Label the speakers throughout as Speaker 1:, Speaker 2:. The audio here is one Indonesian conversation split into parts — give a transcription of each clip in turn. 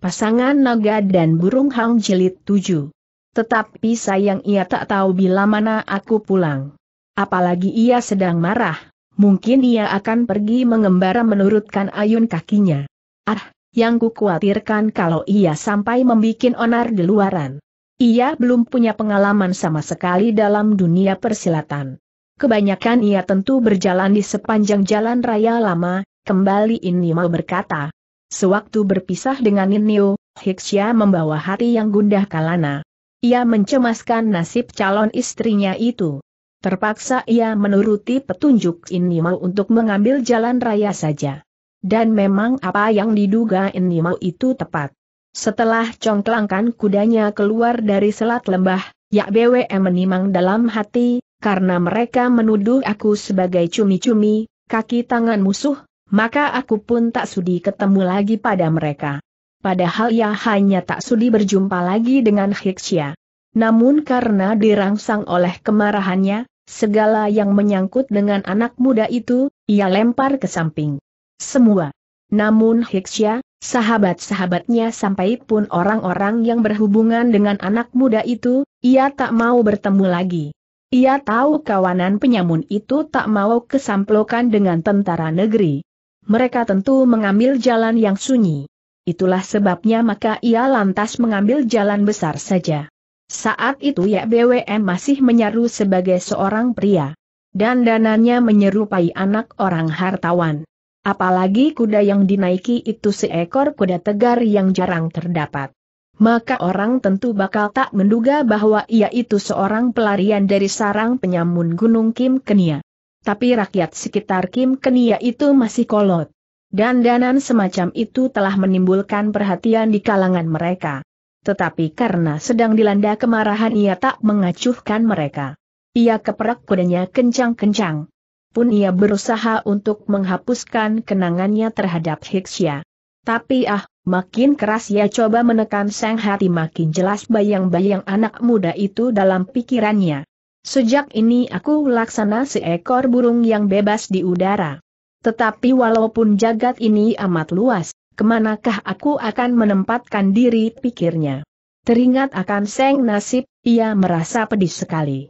Speaker 1: pasangan naga dan burung hang jilid 7. Tetapi sayang ia tak tahu bila mana aku pulang. Apalagi ia sedang marah, mungkin ia akan pergi mengembara menurutkan ayun kakinya. Ah, yang kukhawatirkan kalau ia sampai membuat onar di luaran. Ia belum punya pengalaman sama sekali dalam dunia persilatan. Kebanyakan ia tentu berjalan di sepanjang jalan raya lama, kembali ini mau berkata, Sewaktu berpisah dengan Ninio, Hixia membawa hati yang gundah kalana. Ia mencemaskan nasib calon istrinya itu. Terpaksa ia menuruti petunjuk Inimau untuk mengambil jalan raya saja. Dan memang apa yang diduga Inimau itu tepat. Setelah congklangkan kudanya keluar dari selat lembah, Yak Yakbwe menimang dalam hati, karena mereka menuduh aku sebagai cumi-cumi, kaki tangan musuh, maka aku pun tak sudi ketemu lagi pada mereka. Padahal ia hanya tak sudi berjumpa lagi dengan Hiksya. Namun karena dirangsang oleh kemarahannya, segala yang menyangkut dengan anak muda itu, ia lempar ke samping. Semua. Namun Hiksya, sahabat-sahabatnya sampai pun orang-orang yang berhubungan dengan anak muda itu, ia tak mau bertemu lagi. Ia tahu kawanan penyamun itu tak mau kesamplokan dengan tentara negeri mereka tentu mengambil jalan yang sunyi. Itulah sebabnya maka ia lantas mengambil jalan besar saja. Saat itu ya BWM masih menyaru sebagai seorang pria. Dan dananya menyerupai anak orang hartawan. Apalagi kuda yang dinaiki itu seekor kuda tegar yang jarang terdapat. Maka orang tentu bakal tak menduga bahwa ia itu seorang pelarian dari sarang penyamun Gunung Kim Kenia. Tapi rakyat sekitar Kim Kenia itu masih kolot. dan danan semacam itu telah menimbulkan perhatian di kalangan mereka. Tetapi karena sedang dilanda kemarahan ia tak mengacuhkan mereka. Ia keperak kudanya kencang-kencang. Pun ia berusaha untuk menghapuskan kenangannya terhadap Hiksya. Tapi ah, makin keras ia coba menekan sang hati makin jelas bayang-bayang anak muda itu dalam pikirannya. Sejak ini aku laksana seekor burung yang bebas di udara. Tetapi walaupun jagat ini amat luas, kemanakah aku akan menempatkan diri pikirnya. Teringat akan seng nasib, ia merasa pedih sekali.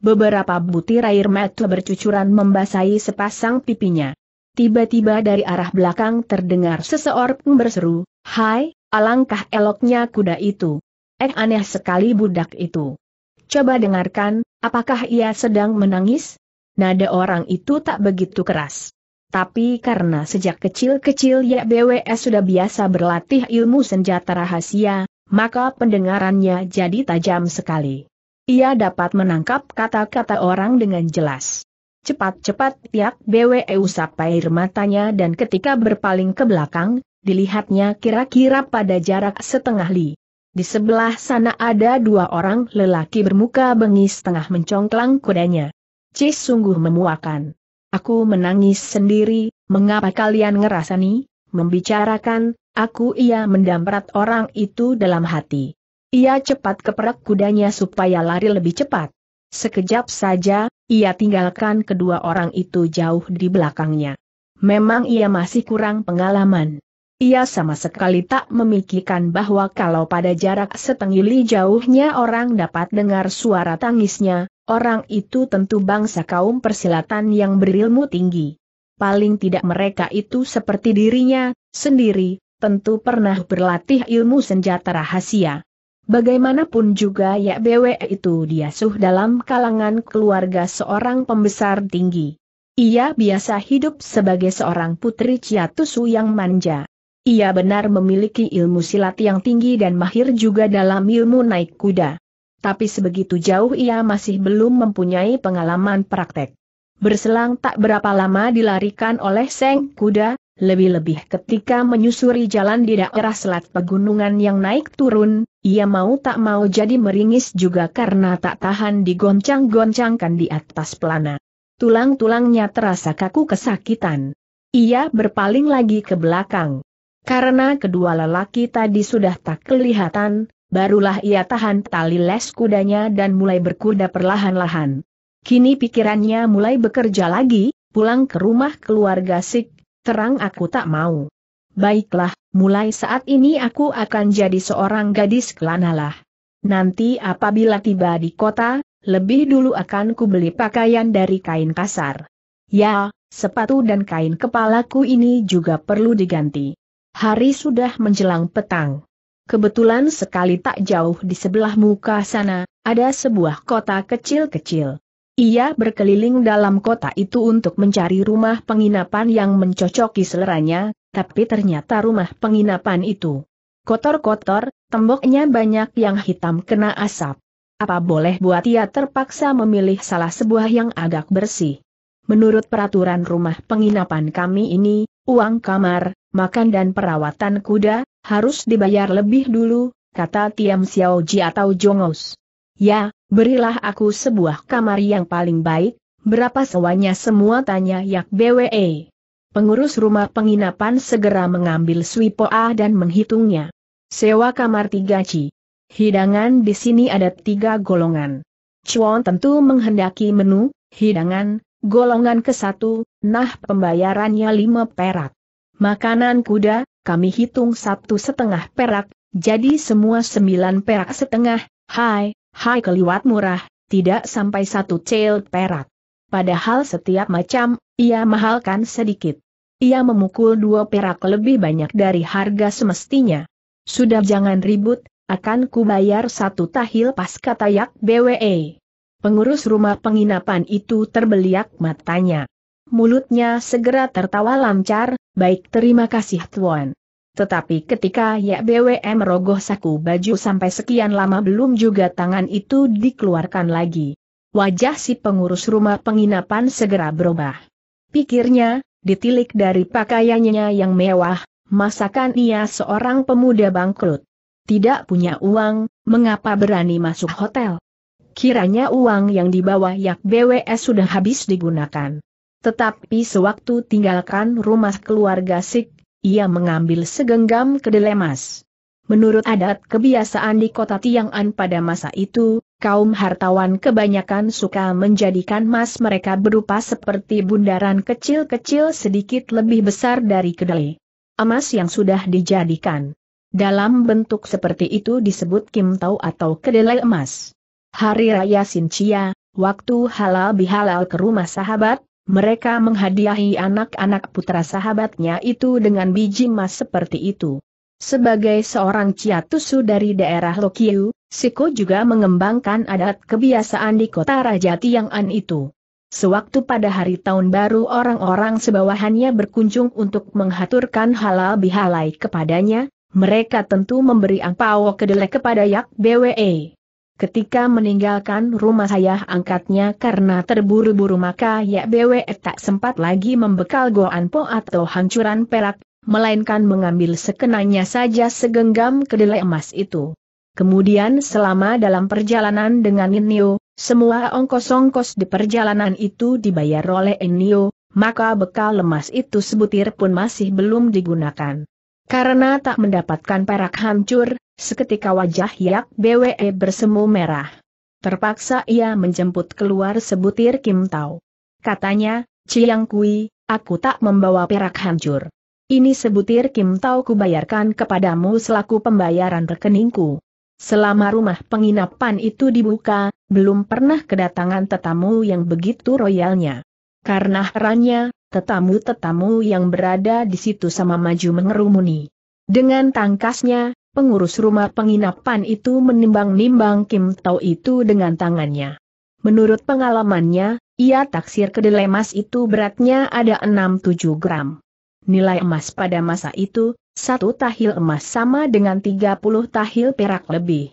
Speaker 1: Beberapa butir air mata bercucuran membasahi sepasang pipinya. Tiba-tiba dari arah belakang terdengar seseorang berseru, Hai, alangkah eloknya kuda itu. Eh aneh sekali budak itu. Coba dengarkan, Apakah ia sedang menangis? Nada orang itu tak begitu keras. Tapi karena sejak kecil-kecil ya BWS sudah biasa berlatih ilmu senjata rahasia, maka pendengarannya jadi tajam sekali. Ia dapat menangkap kata-kata orang dengan jelas. Cepat-cepat tiap BWE usap air matanya dan ketika berpaling ke belakang, dilihatnya kira-kira pada jarak setengah li. Di sebelah sana ada dua orang lelaki bermuka bengis tengah mencongklang kudanya. Cis sungguh memuakan. Aku menangis sendiri, mengapa kalian ngerasani? Membicarakan, aku ia mendamprat orang itu dalam hati. Ia cepat keperak kudanya supaya lari lebih cepat. Sekejap saja, ia tinggalkan kedua orang itu jauh di belakangnya. Memang ia masih kurang pengalaman. Ia sama sekali tak memikirkan bahwa kalau pada jarak setengili jauhnya orang dapat dengar suara tangisnya, orang itu tentu bangsa kaum persilatan yang berilmu tinggi. Paling tidak mereka itu seperti dirinya, sendiri, tentu pernah berlatih ilmu senjata rahasia. Bagaimanapun juga ya bwe itu diasuh dalam kalangan keluarga seorang pembesar tinggi. Ia biasa hidup sebagai seorang putri Ciatusu yang manja. Ia benar memiliki ilmu silat yang tinggi dan mahir juga dalam ilmu naik kuda. Tapi sebegitu jauh ia masih belum mempunyai pengalaman praktek. Berselang tak berapa lama dilarikan oleh Seng Kuda, lebih-lebih ketika menyusuri jalan di daerah selat pegunungan yang naik turun, ia mau tak mau jadi meringis juga karena tak tahan digoncang-goncangkan di atas pelana. Tulang-tulangnya terasa kaku kesakitan. Ia berpaling lagi ke belakang. Karena kedua lelaki tadi sudah tak kelihatan, barulah ia tahan tali les kudanya dan mulai berkuda perlahan-lahan. Kini pikirannya mulai bekerja lagi, pulang ke rumah keluarga Sik, terang aku tak mau. Baiklah, mulai saat ini aku akan jadi seorang gadis kelanalah. Nanti apabila tiba di kota, lebih dulu akan kubeli pakaian dari kain kasar. Ya, sepatu dan kain kepalaku ini juga perlu diganti. Hari sudah menjelang petang. Kebetulan sekali tak jauh di sebelah muka sana, ada sebuah kota kecil-kecil. Ia berkeliling dalam kota itu untuk mencari rumah penginapan yang mencocoki seleranya, tapi ternyata rumah penginapan itu kotor-kotor, temboknya banyak yang hitam kena asap. Apa boleh buat ia terpaksa memilih salah sebuah yang agak bersih. Menurut peraturan rumah penginapan kami ini, uang kamar, makan dan perawatan kuda, harus dibayar lebih dulu, kata Tiam Xiaoji atau Jongos. Ya, berilah aku sebuah kamar yang paling baik, berapa sewanya semua tanya Yak BWE. Pengurus rumah penginapan segera mengambil Swipoa dan menghitungnya. Sewa kamar tiga ci. Hidangan di sini ada tiga golongan. Chuan tentu menghendaki menu, hidangan, golongan ke satu. nah pembayarannya lima perak. Makanan kuda, kami hitung satu setengah perak, jadi semua sembilan perak setengah, hai, hai keliwat murah, tidak sampai satu cel perak. Padahal setiap macam, ia mahalkan sedikit. Ia memukul dua perak lebih banyak dari harga semestinya. Sudah jangan ribut, akan kubayar satu tahil pas katayak BWE. Pengurus rumah penginapan itu terbeliak matanya mulutnya segera tertawa lancar, baik terima kasih Tuan. Tetapi ketika Yak BWM rogoh saku baju sampai sekian lama belum juga tangan itu dikeluarkan lagi. Wajah si pengurus rumah penginapan segera berubah. Pikirnya, ditilik dari pakaiannya yang mewah, masakan ia seorang pemuda bangkrut. Tidak punya uang, mengapa berani masuk hotel? Kiranya uang yang dibawa Yak BWS sudah habis digunakan. Tetapi sewaktu tinggalkan rumah keluarga Sik, ia mengambil segenggam kedelai emas. Menurut adat kebiasaan di kota Tiang'an pada masa itu, kaum hartawan kebanyakan suka menjadikan emas mereka berupa seperti bundaran kecil-kecil sedikit lebih besar dari kedelai. Emas yang sudah dijadikan. Dalam bentuk seperti itu disebut Kim Tau atau kedelai emas. Hari Raya Sincia, waktu halal bihalal ke rumah sahabat, mereka menghadiahi anak-anak putra sahabatnya itu dengan biji emas seperti itu. Sebagai seorang ciatusu dari daerah Lokiu, Siko juga mengembangkan adat kebiasaan di kota Raja Tiang'an itu. Sewaktu pada hari tahun baru orang-orang sebawahannya berkunjung untuk menghaturkan halal bihalai kepadanya, mereka tentu memberi angpao kedelai kepada Yak BWE. Ketika meninggalkan rumah ayah angkatnya karena terburu-buru maka Yak Bwe tak sempat lagi membekal goan po atau hancuran perak, melainkan mengambil sekenanya saja segenggam kedelai emas itu. Kemudian selama dalam perjalanan dengan Inio, semua ongkos-ongkos di perjalanan itu dibayar oleh Inio, maka bekal lemas itu sebutir pun masih belum digunakan. Karena tak mendapatkan perak hancur, seketika wajah Yak Bwe bersemu merah. Terpaksa ia menjemput keluar sebutir Kim Tao. Katanya, Ciyang Kui, aku tak membawa perak hancur. Ini sebutir Kim Tao kubayarkan kepadamu selaku pembayaran rekeningku. Selama rumah penginapan itu dibuka, belum pernah kedatangan tetamu yang begitu royalnya. Karena herannya, tetamu-tetamu yang berada di situ sama maju mengerumuni. Dengan tangkasnya, pengurus rumah penginapan itu menimbang-nimbang Kim Tao itu dengan tangannya. Menurut pengalamannya, ia taksir kedelai emas itu beratnya ada 6-7 gram. Nilai emas pada masa itu, satu tahil emas sama dengan 30 tahil perak lebih.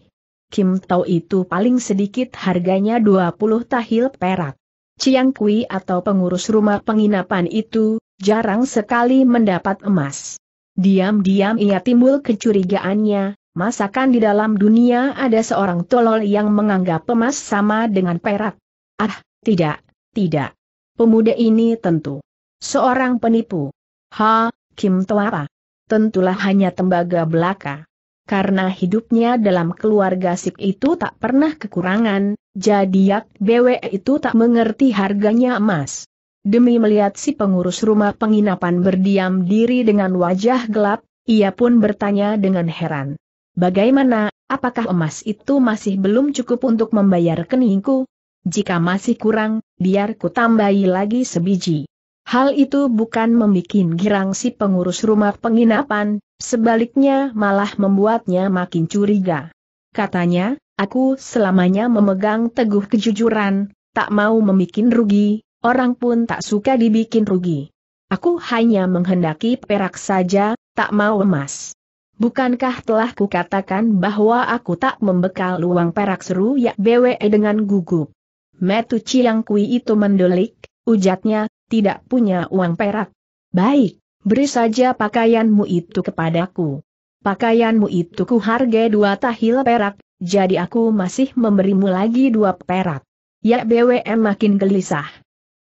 Speaker 1: Kim Tao itu paling sedikit harganya 20 tahil perak. Ciang Kui atau pengurus rumah penginapan itu, jarang sekali mendapat emas. Diam-diam ia timbul kecurigaannya, masakan di dalam dunia ada seorang tolol yang menganggap emas sama dengan perak. Ah, tidak, tidak. Pemuda ini tentu seorang penipu. Ha, Kim Toapa. Tentulah hanya tembaga belaka. Karena hidupnya dalam keluarga sip itu tak pernah kekurangan, jadi Yak BW itu tak mengerti harganya emas. Demi melihat si pengurus rumah penginapan berdiam diri dengan wajah gelap, ia pun bertanya dengan heran. Bagaimana, apakah emas itu masih belum cukup untuk membayar keningku? Jika masih kurang, biar ku tambahi lagi sebiji. Hal itu bukan membuat girang si pengurus rumah penginapan, sebaliknya malah membuatnya makin curiga. Katanya, Aku selamanya memegang teguh kejujuran, tak mau memikin rugi, orang pun tak suka dibikin rugi. Aku hanya menghendaki perak saja, tak mau emas. Bukankah telah kukatakan bahwa aku tak membekal uang perak seru ya BWE dengan gugup. Metu Chiang Kui itu mendelik, ujatnya, tidak punya uang perak. Baik, beri saja pakaianmu itu kepadaku. Pakaianmu itu kuharga dua tahil perak, jadi aku masih memberimu lagi dua perak. Ya BWM makin gelisah.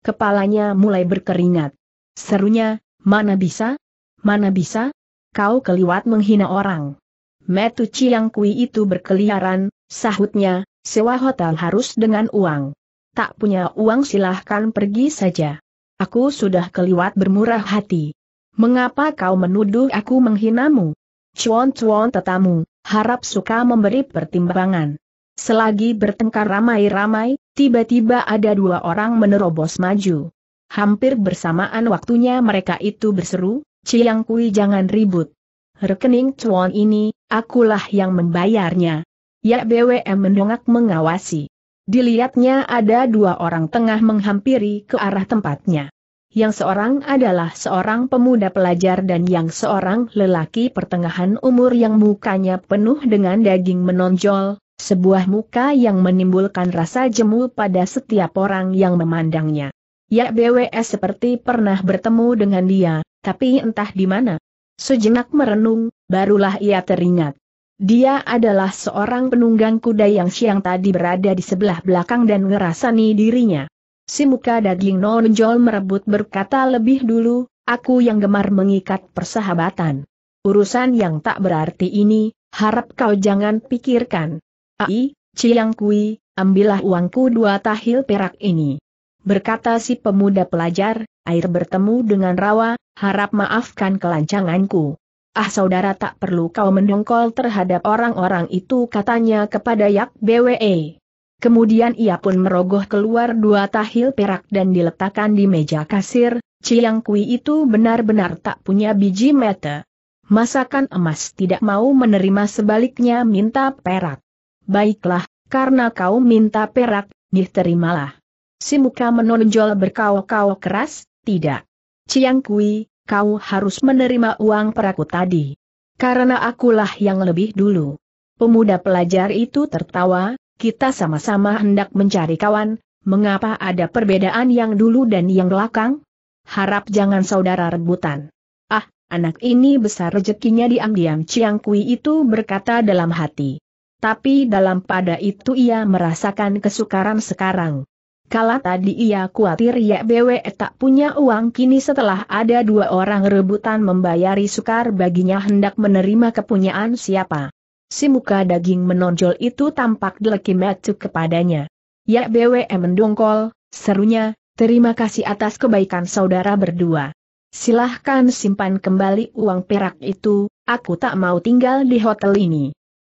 Speaker 1: Kepalanya mulai berkeringat. Serunya, mana bisa? Mana bisa? Kau keliwat menghina orang. Metu Chiang Kui itu berkeliaran, sahutnya, sewa hotel harus dengan uang. Tak punya uang silahkan pergi saja. Aku sudah keliwat bermurah hati. Mengapa kau menuduh aku menghinamu? Cuan-cuan tetamu, harap suka memberi pertimbangan. Selagi bertengkar ramai-ramai, tiba-tiba ada dua orang menerobos maju. Hampir bersamaan waktunya mereka itu berseru, Ciyang Kui jangan ribut. Rekening cuan ini, akulah yang membayarnya. Ya BWM mendongak mengawasi. Dilihatnya ada dua orang tengah menghampiri ke arah tempatnya yang seorang adalah seorang pemuda pelajar dan yang seorang lelaki pertengahan umur yang mukanya penuh dengan daging menonjol, sebuah muka yang menimbulkan rasa jemu pada setiap orang yang memandangnya. Ya BWS seperti pernah bertemu dengan dia, tapi entah di mana. Sejenak merenung, barulah ia teringat. Dia adalah seorang penunggang kuda yang siang tadi berada di sebelah belakang dan ngerasani dirinya. Si muka daging nonjol merebut berkata lebih dulu, aku yang gemar mengikat persahabatan. Urusan yang tak berarti ini, harap kau jangan pikirkan. Ai, Ciang Kui, ambillah uangku dua tahil perak ini. Berkata si pemuda pelajar, air bertemu dengan rawa, harap maafkan kelancanganku. Ah saudara tak perlu kau mendongkol terhadap orang-orang itu katanya kepada Yak BWE. Kemudian ia pun merogoh keluar dua tahil perak dan diletakkan di meja kasir, Ciang Kui itu benar-benar tak punya biji mata. Masakan emas tidak mau menerima sebaliknya minta perak. Baiklah, karena kau minta perak, diterimalah. Si muka menonjol berkau-kau keras, tidak. Ciang Kui, kau harus menerima uang perakku tadi. Karena akulah yang lebih dulu. Pemuda pelajar itu tertawa, kita sama-sama hendak mencari kawan, mengapa ada perbedaan yang dulu dan yang belakang? Harap jangan saudara rebutan. Ah, anak ini besar rezekinya diam-diam Ciang Kui itu berkata dalam hati. Tapi dalam pada itu ia merasakan kesukaran sekarang. Kala tadi ia khawatir ya Bwe tak punya uang kini setelah ada dua orang rebutan membayari sukar baginya hendak menerima kepunyaan siapa si muka daging menonjol itu tampak delekimetu kepadanya. Ya BWM mendongkol, serunya, terima kasih atas kebaikan saudara berdua. Silahkan simpan kembali uang perak itu, aku tak mau tinggal di hotel ini.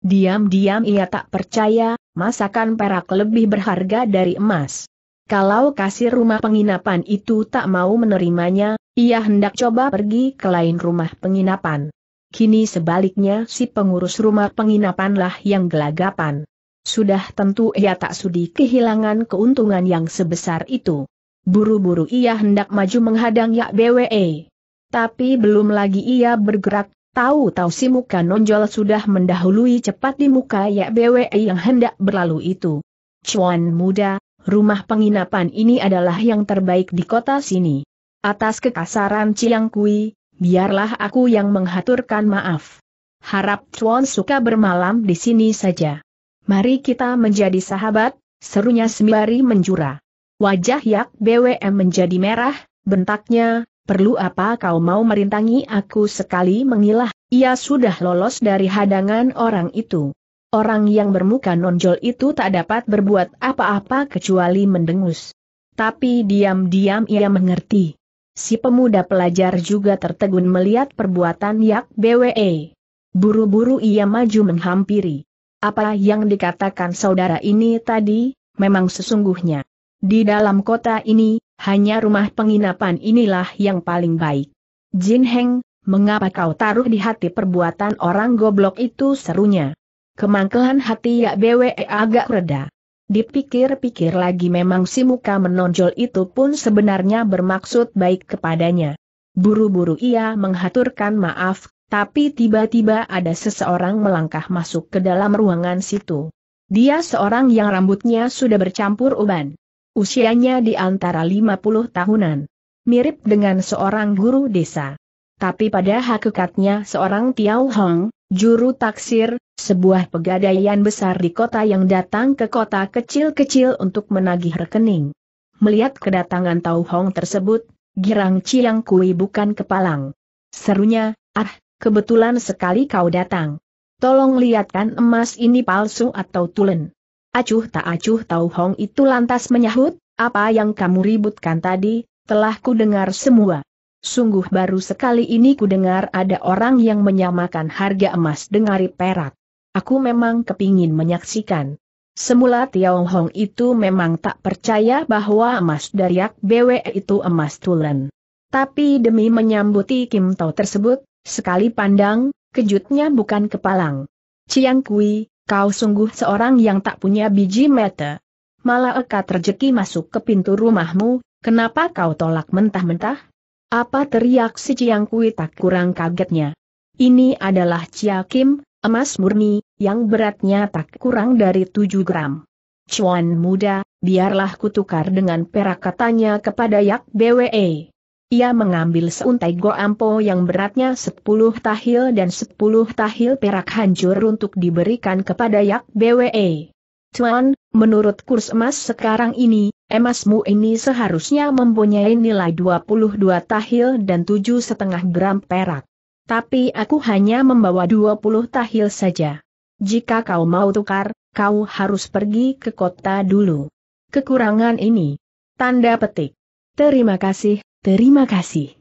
Speaker 1: Diam-diam ia tak percaya, masakan perak lebih berharga dari emas. Kalau kasir rumah penginapan itu tak mau menerimanya, ia hendak coba pergi ke lain rumah penginapan. Kini sebaliknya si pengurus rumah penginapanlah yang gelagapan. Sudah tentu ia tak sudi kehilangan keuntungan yang sebesar itu. Buru-buru ia hendak maju menghadang Yak BWE. Tapi belum lagi ia bergerak, tahu-tahu si muka nonjol sudah mendahului cepat di muka Yak BWE yang hendak berlalu itu. Cuan muda, rumah penginapan ini adalah yang terbaik di kota sini. Atas kekasaran Ciang Kui, Biarlah aku yang menghaturkan maaf. Harap Chuan suka bermalam di sini saja. Mari kita menjadi sahabat, serunya sembari menjura. Wajah Yak BWM menjadi merah, bentaknya, perlu apa kau mau merintangi aku sekali mengilah, ia sudah lolos dari hadangan orang itu. Orang yang bermuka nonjol itu tak dapat berbuat apa-apa kecuali mendengus. Tapi diam-diam ia mengerti. Si pemuda pelajar juga tertegun melihat perbuatan Yak BWE. Buru-buru ia maju menghampiri. Apa yang dikatakan saudara ini tadi, memang sesungguhnya. Di dalam kota ini, hanya rumah penginapan inilah yang paling baik. Jin Heng, mengapa kau taruh di hati perbuatan orang goblok itu serunya? Kemangkelan hati Yak BWE agak reda. Dipikir-pikir lagi memang si muka menonjol itu pun sebenarnya bermaksud baik kepadanya. Buru-buru ia menghaturkan maaf, tapi tiba-tiba ada seseorang melangkah masuk ke dalam ruangan situ. Dia seorang yang rambutnya sudah bercampur uban. Usianya di antara 50 tahunan. Mirip dengan seorang guru desa. Tapi pada hakikatnya seorang Tiao Hong, juru taksir, sebuah pegadaian besar di kota yang datang ke kota kecil-kecil untuk menagih rekening. Melihat kedatangan Tau Hong tersebut, Girang Chiang Kui bukan kepalang. Serunya, ah, kebetulan sekali kau datang. Tolong lihatkan emas ini palsu atau tulen. Acuh tak acuh Tau Hong itu lantas menyahut, apa yang kamu ributkan tadi, telah ku dengar semua. Sungguh baru sekali ini kudengar ada orang yang menyamakan harga emas dengan perak. Aku memang kepingin menyaksikan. Semula Hong itu memang tak percaya bahwa emas dari Yak BW itu emas tulen. Tapi demi menyambuti Kim Tao tersebut, sekali pandang, kejutnya bukan kepalang. Ciang Kui, kau sungguh seorang yang tak punya biji mata. Malah ekat terjeki masuk ke pintu rumahmu, kenapa kau tolak mentah-mentah? Apa teriak si Chiang Kui tak kurang kagetnya. Ini adalah Chia Kim, emas murni, yang beratnya tak kurang dari 7 gram. Cuan muda, biarlah kutukar dengan perak katanya kepada Yak BWE. Ia mengambil seuntai goampo yang beratnya 10 tahil dan 10 tahil perak hancur untuk diberikan kepada Yak BWE. Cuan, Menurut kurs emas sekarang ini, emasmu ini seharusnya mempunyai nilai 22 tahil dan tujuh setengah gram perak. Tapi aku hanya membawa 20 tahil saja. Jika kau mau tukar, kau harus pergi ke kota dulu. Kekurangan ini. Tanda petik. Terima kasih, terima kasih.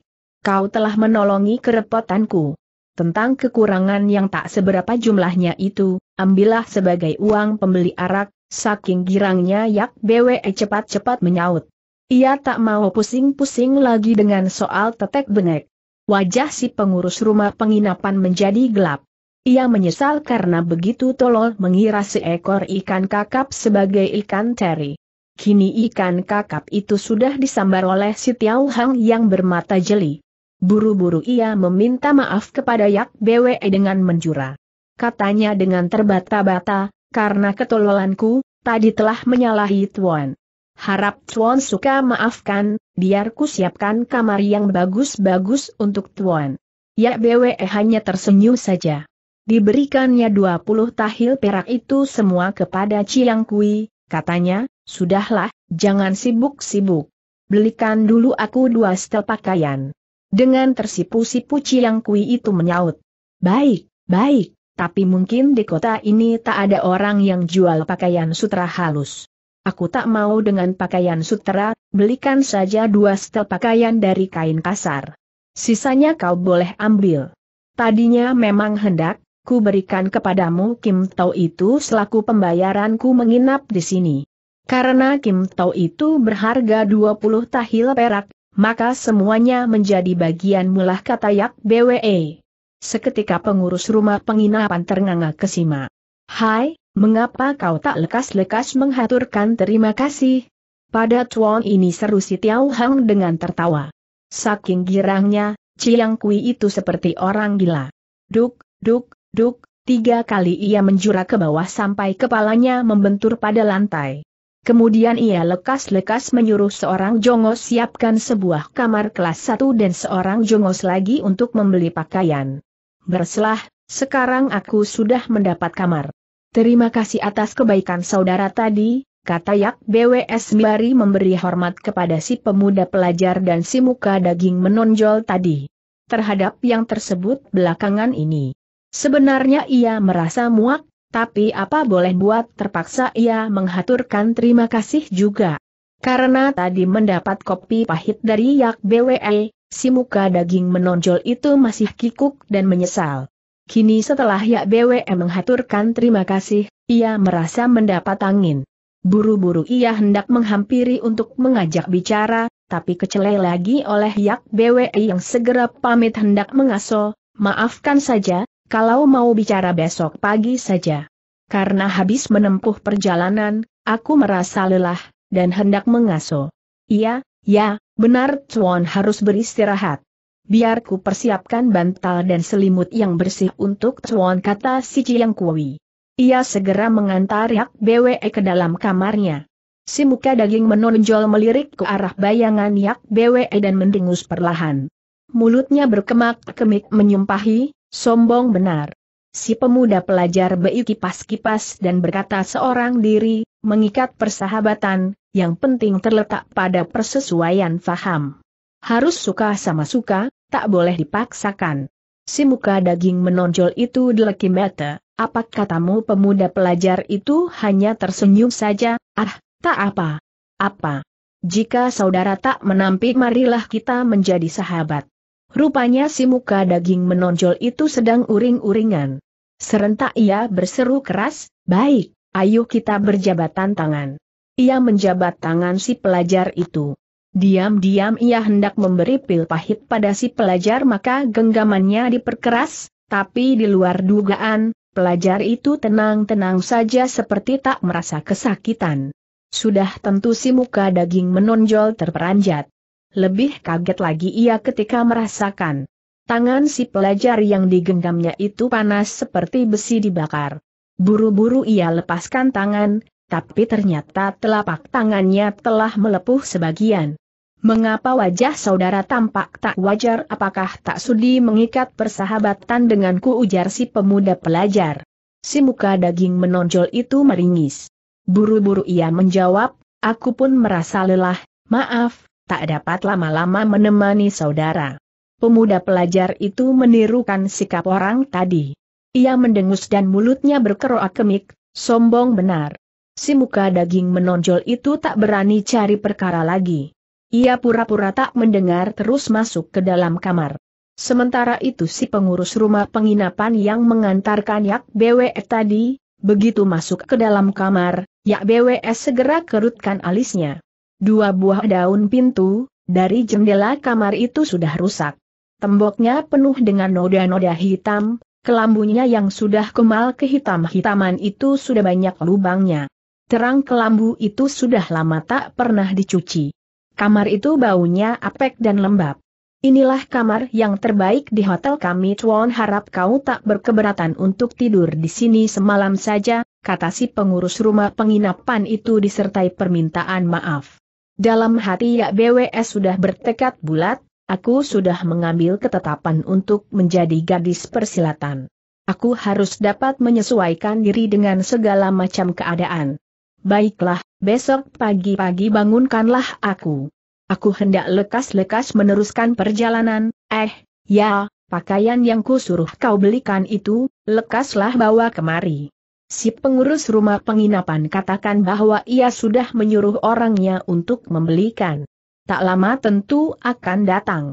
Speaker 1: Kau telah menolongi kerepotanku. Tentang kekurangan yang tak seberapa jumlahnya itu, ambillah sebagai uang pembeli arak, Saking girangnya Yak Bwe cepat-cepat menyaut. Ia tak mau pusing-pusing lagi dengan soal tetek benek. Wajah si pengurus rumah penginapan menjadi gelap. Ia menyesal karena begitu tolol mengira seekor ikan kakap sebagai ikan teri. Kini ikan kakap itu sudah disambar oleh si Tiao Hang yang bermata jeli. Buru-buru ia meminta maaf kepada Yak Bwe dengan menjura. Katanya dengan terbata-bata, karena ketololanku, tadi telah menyalahi Tuan. Harap Tuan suka maafkan, biar ku siapkan kamar yang bagus-bagus untuk Tuan. Ya BWE eh, hanya tersenyum saja. Diberikannya 20 tahil perak itu semua kepada Ciang Kui, katanya, sudahlah, jangan sibuk-sibuk. Belikan dulu aku dua setel pakaian. Dengan tersipu-sipu Ciang Kui itu menyaut. Baik, baik tapi mungkin di kota ini tak ada orang yang jual pakaian sutra halus. Aku tak mau dengan pakaian sutra, belikan saja dua setel pakaian dari kain kasar. Sisanya kau boleh ambil. Tadinya memang hendak, ku berikan kepadamu Kim Tau itu selaku pembayaranku menginap di sini. Karena Kim Tau itu berharga 20 tahil perak, maka semuanya menjadi bagian mulah kata Yak BWE. Seketika pengurus rumah penginapan ternganga kesima. Hai, mengapa kau tak lekas-lekas menghaturkan terima kasih? Pada tuan ini seru si Tiao Hang dengan tertawa. Saking girangnya, Ciang Kui itu seperti orang gila. Duk, duk, duk, tiga kali ia menjura ke bawah sampai kepalanya membentur pada lantai. Kemudian ia lekas-lekas menyuruh seorang jongos siapkan sebuah kamar kelas satu dan seorang jongos lagi untuk membeli pakaian. Berselah, sekarang aku sudah mendapat kamar. Terima kasih atas kebaikan saudara tadi, kata Yak BWS Mari memberi hormat kepada si pemuda pelajar dan si muka daging menonjol tadi. Terhadap yang tersebut belakangan ini. Sebenarnya ia merasa muak, tapi apa boleh buat terpaksa ia menghaturkan terima kasih juga. Karena tadi mendapat kopi pahit dari Yak BWE, si muka daging menonjol itu masih kikuk dan menyesal. Kini setelah Yak Bwe menghaturkan terima kasih, ia merasa mendapat angin. Buru-buru ia hendak menghampiri untuk mengajak bicara, tapi kecelai lagi oleh Yak Bwe yang segera pamit hendak mengaso, maafkan saja, kalau mau bicara besok pagi saja. Karena habis menempuh perjalanan, aku merasa lelah, dan hendak mengaso. Iya, Ya, benar Chuan harus beristirahat. Biarku persiapkan bantal dan selimut yang bersih untuk Chuan kata si Chiang Kui. Ia segera mengantar Yak Bwe ke dalam kamarnya. Si muka daging menonjol melirik ke arah bayangan Yak Bwe dan mendengus perlahan. Mulutnya berkemak-kemik menyumpahi, sombong benar. Si pemuda pelajar beiki kipas-kipas dan berkata seorang diri, mengikat persahabatan, yang penting terletak pada persesuaian faham. Harus suka sama suka, tak boleh dipaksakan. Si muka daging menonjol itu deleki mata, apa katamu pemuda pelajar itu hanya tersenyum saja, ah, tak apa. Apa? Jika saudara tak menampik marilah kita menjadi sahabat. Rupanya si muka daging menonjol itu sedang uring-uringan. Serentak ia berseru keras, baik, Ayo kita berjabatan tangan. Ia menjabat tangan si pelajar itu. Diam-diam ia hendak memberi pil pahit pada si pelajar maka genggamannya diperkeras, tapi di luar dugaan, pelajar itu tenang-tenang saja seperti tak merasa kesakitan. Sudah tentu si muka daging menonjol terperanjat. Lebih kaget lagi ia ketika merasakan. Tangan si pelajar yang digenggamnya itu panas seperti besi dibakar. Buru-buru ia lepaskan tangan, tapi ternyata telapak tangannya telah melepuh sebagian. Mengapa wajah saudara tampak tak wajar apakah tak sudi mengikat persahabatan denganku ujar si pemuda pelajar. Si muka daging menonjol itu meringis. Buru-buru ia menjawab, aku pun merasa lelah, maaf, tak dapat lama-lama menemani saudara. Pemuda pelajar itu menirukan sikap orang tadi. Ia mendengus dan mulutnya berkeroak kemik, sombong benar. Si muka daging menonjol itu tak berani cari perkara lagi. Ia pura-pura tak mendengar terus masuk ke dalam kamar. Sementara itu si pengurus rumah penginapan yang mengantarkan Yak BW tadi, begitu masuk ke dalam kamar, Yak BWS segera kerutkan alisnya. Dua buah daun pintu, dari jendela kamar itu sudah rusak. Temboknya penuh dengan noda-noda hitam, Kelambunya yang sudah kemal kehitam-hitaman itu sudah banyak lubangnya. Terang kelambu itu sudah lama tak pernah dicuci. Kamar itu baunya apek dan lembab. Inilah kamar yang terbaik di hotel kami Tuan harap kau tak berkeberatan untuk tidur di sini semalam saja, kata si pengurus rumah penginapan itu disertai permintaan maaf. Dalam hati Yak BWS sudah bertekad bulat, Aku sudah mengambil ketetapan untuk menjadi gadis persilatan. Aku harus dapat menyesuaikan diri dengan segala macam keadaan. Baiklah, besok pagi-pagi bangunkanlah aku. Aku hendak lekas-lekas meneruskan perjalanan, eh, ya, pakaian yang kusuruh kau belikan itu, lekaslah bawa kemari. Si pengurus rumah penginapan katakan bahwa ia sudah menyuruh orangnya untuk membelikan tak lama tentu akan datang.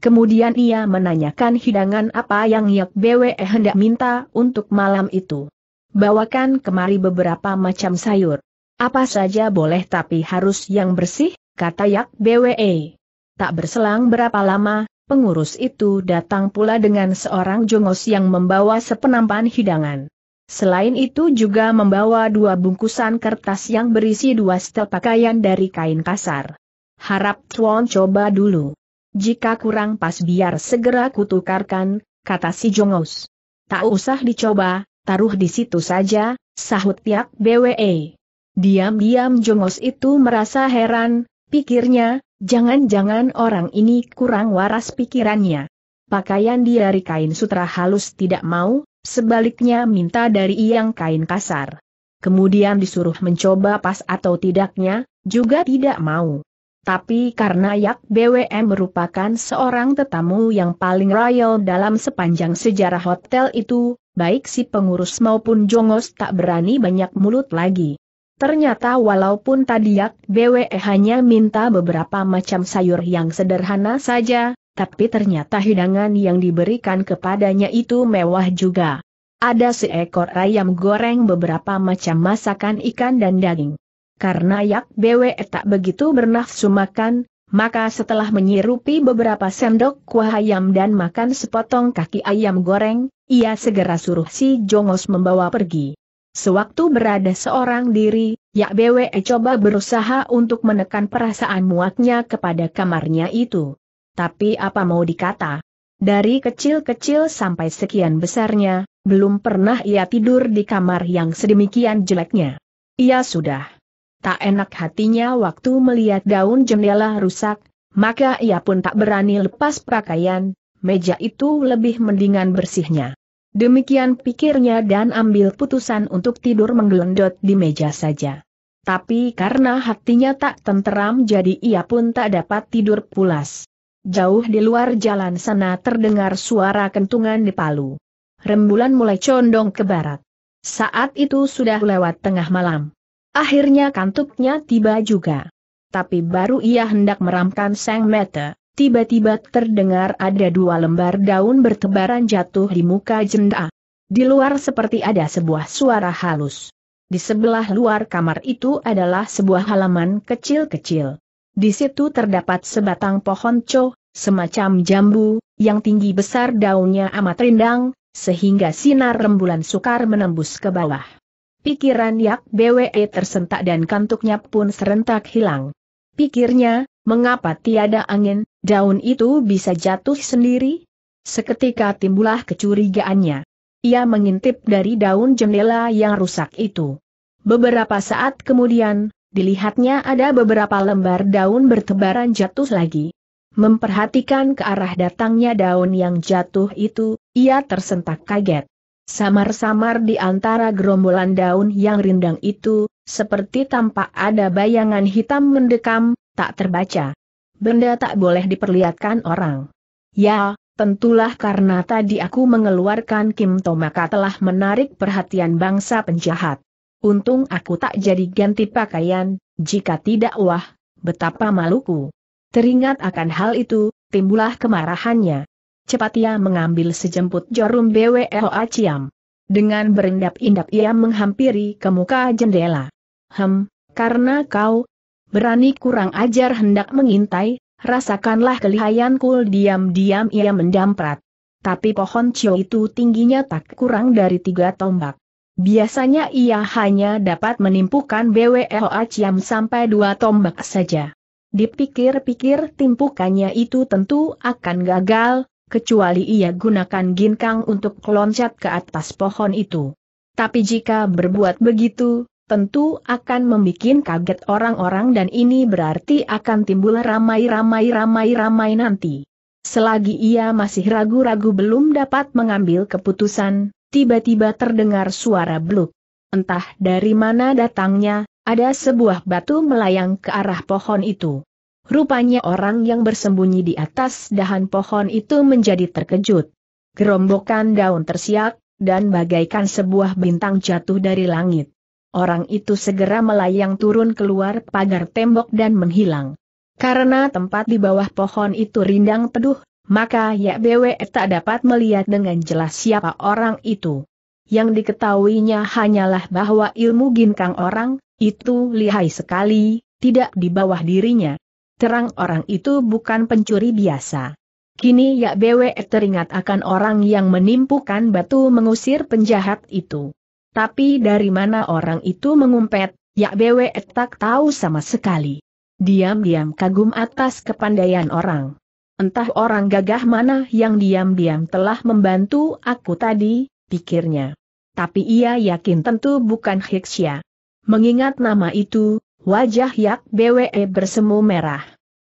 Speaker 1: Kemudian ia menanyakan hidangan apa yang Yak Bwe hendak minta untuk malam itu. Bawakan kemari beberapa macam sayur. Apa saja boleh tapi harus yang bersih, kata Yak Bwe. Tak berselang berapa lama, pengurus itu datang pula dengan seorang jongos yang membawa sepenampan hidangan. Selain itu juga membawa dua bungkusan kertas yang berisi dua setel pakaian dari kain kasar harap Chuan coba dulu. Jika kurang pas biar segera kutukarkan, kata si Jongos. Tak usah dicoba, taruh di situ saja, sahut pihak BWE. Diam-diam Jongos itu merasa heran, pikirnya, jangan-jangan orang ini kurang waras pikirannya. Pakaian dari kain sutra halus tidak mau, sebaliknya minta dari yang kain kasar. Kemudian disuruh mencoba pas atau tidaknya, juga tidak mau. Tapi karena Yak BWM merupakan seorang tetamu yang paling royal dalam sepanjang sejarah hotel itu, baik si pengurus maupun jongos tak berani banyak mulut lagi. Ternyata walaupun tadi Yak BWE hanya minta beberapa macam sayur yang sederhana saja, tapi ternyata hidangan yang diberikan kepadanya itu mewah juga. Ada seekor ayam goreng beberapa macam masakan ikan dan daging. Karena Yak Bwe tak begitu bernafsu makan, maka setelah menyirupi beberapa sendok kuah ayam dan makan sepotong kaki ayam goreng, ia segera suruh si Jongos membawa pergi. Sewaktu berada seorang diri, Yak Bwe coba berusaha untuk menekan perasaan muaknya kepada kamarnya itu. Tapi apa mau dikata? Dari kecil-kecil sampai sekian besarnya, belum pernah ia tidur di kamar yang sedemikian jeleknya. Ia sudah Tak enak hatinya waktu melihat daun jendela rusak, maka ia pun tak berani lepas pakaian, meja itu lebih mendingan bersihnya. Demikian pikirnya dan ambil putusan untuk tidur menggelendot di meja saja. Tapi karena hatinya tak tenteram jadi ia pun tak dapat tidur pulas. Jauh di luar jalan sana terdengar suara kentungan di Palu. Rembulan mulai condong ke barat. Saat itu sudah lewat tengah malam. Akhirnya kantuknya tiba juga. Tapi baru ia hendak meramkan sang mata, tiba-tiba terdengar ada dua lembar daun bertebaran jatuh di muka jendela. Di luar seperti ada sebuah suara halus. Di sebelah luar kamar itu adalah sebuah halaman kecil-kecil. Di situ terdapat sebatang pohon co, semacam jambu, yang tinggi besar daunnya amat rindang, sehingga sinar rembulan sukar menembus ke bawah. Pikiran Yak BWE tersentak dan kantuknya pun serentak hilang. Pikirnya, mengapa tiada angin, daun itu bisa jatuh sendiri? Seketika timbullah kecurigaannya. Ia mengintip dari daun jendela yang rusak itu. Beberapa saat kemudian, dilihatnya ada beberapa lembar daun bertebaran jatuh lagi. Memperhatikan ke arah datangnya daun yang jatuh itu, ia tersentak kaget. Samar-samar di antara gerombolan daun yang rindang itu, seperti tampak ada bayangan hitam mendekam, tak terbaca. Benda tak boleh diperlihatkan orang. Ya, tentulah karena tadi aku mengeluarkan Kim Tomaka telah menarik perhatian bangsa penjahat. Untung aku tak jadi ganti pakaian, jika tidak wah, betapa maluku. Teringat akan hal itu, timbullah kemarahannya cepat ia mengambil sejemput jarum BWOA Ciam. Dengan berendap indap ia menghampiri ke muka jendela. Hem, karena kau berani kurang ajar hendak mengintai, rasakanlah kelihayanku diam-diam ia mendamprat. Tapi pohon cio itu tingginya tak kurang dari tiga tombak. Biasanya ia hanya dapat menimpukan BWOA Ciam sampai dua tombak saja. Dipikir-pikir timpukannya itu tentu akan gagal, kecuali ia gunakan ginkang untuk loncat ke atas pohon itu. Tapi jika berbuat begitu, tentu akan membuat kaget orang-orang dan ini berarti akan timbul ramai-ramai-ramai-ramai nanti. Selagi ia masih ragu-ragu belum dapat mengambil keputusan, tiba-tiba terdengar suara bluk. Entah dari mana datangnya, ada sebuah batu melayang ke arah pohon itu. Rupanya orang yang bersembunyi di atas dahan pohon itu menjadi terkejut. Gerombokan daun tersiak, dan bagaikan sebuah bintang jatuh dari langit. Orang itu segera melayang turun keluar pagar tembok dan menghilang. Karena tempat di bawah pohon itu rindang teduh, maka Yak Bwe tak dapat melihat dengan jelas siapa orang itu. Yang diketahuinya hanyalah bahwa ilmu ginkang orang, itu lihai sekali, tidak di bawah dirinya terang orang itu bukan pencuri biasa. Kini ya Bwe teringat akan orang yang menimpukan batu mengusir penjahat itu. Tapi dari mana orang itu mengumpet, ya Bwe tak tahu sama sekali. Diam-diam kagum atas kepandaian orang. Entah orang gagah mana yang diam-diam telah membantu aku tadi, pikirnya. Tapi ia yakin tentu bukan Hiksya. Mengingat nama itu, Wajah Yak BWE bersemu merah.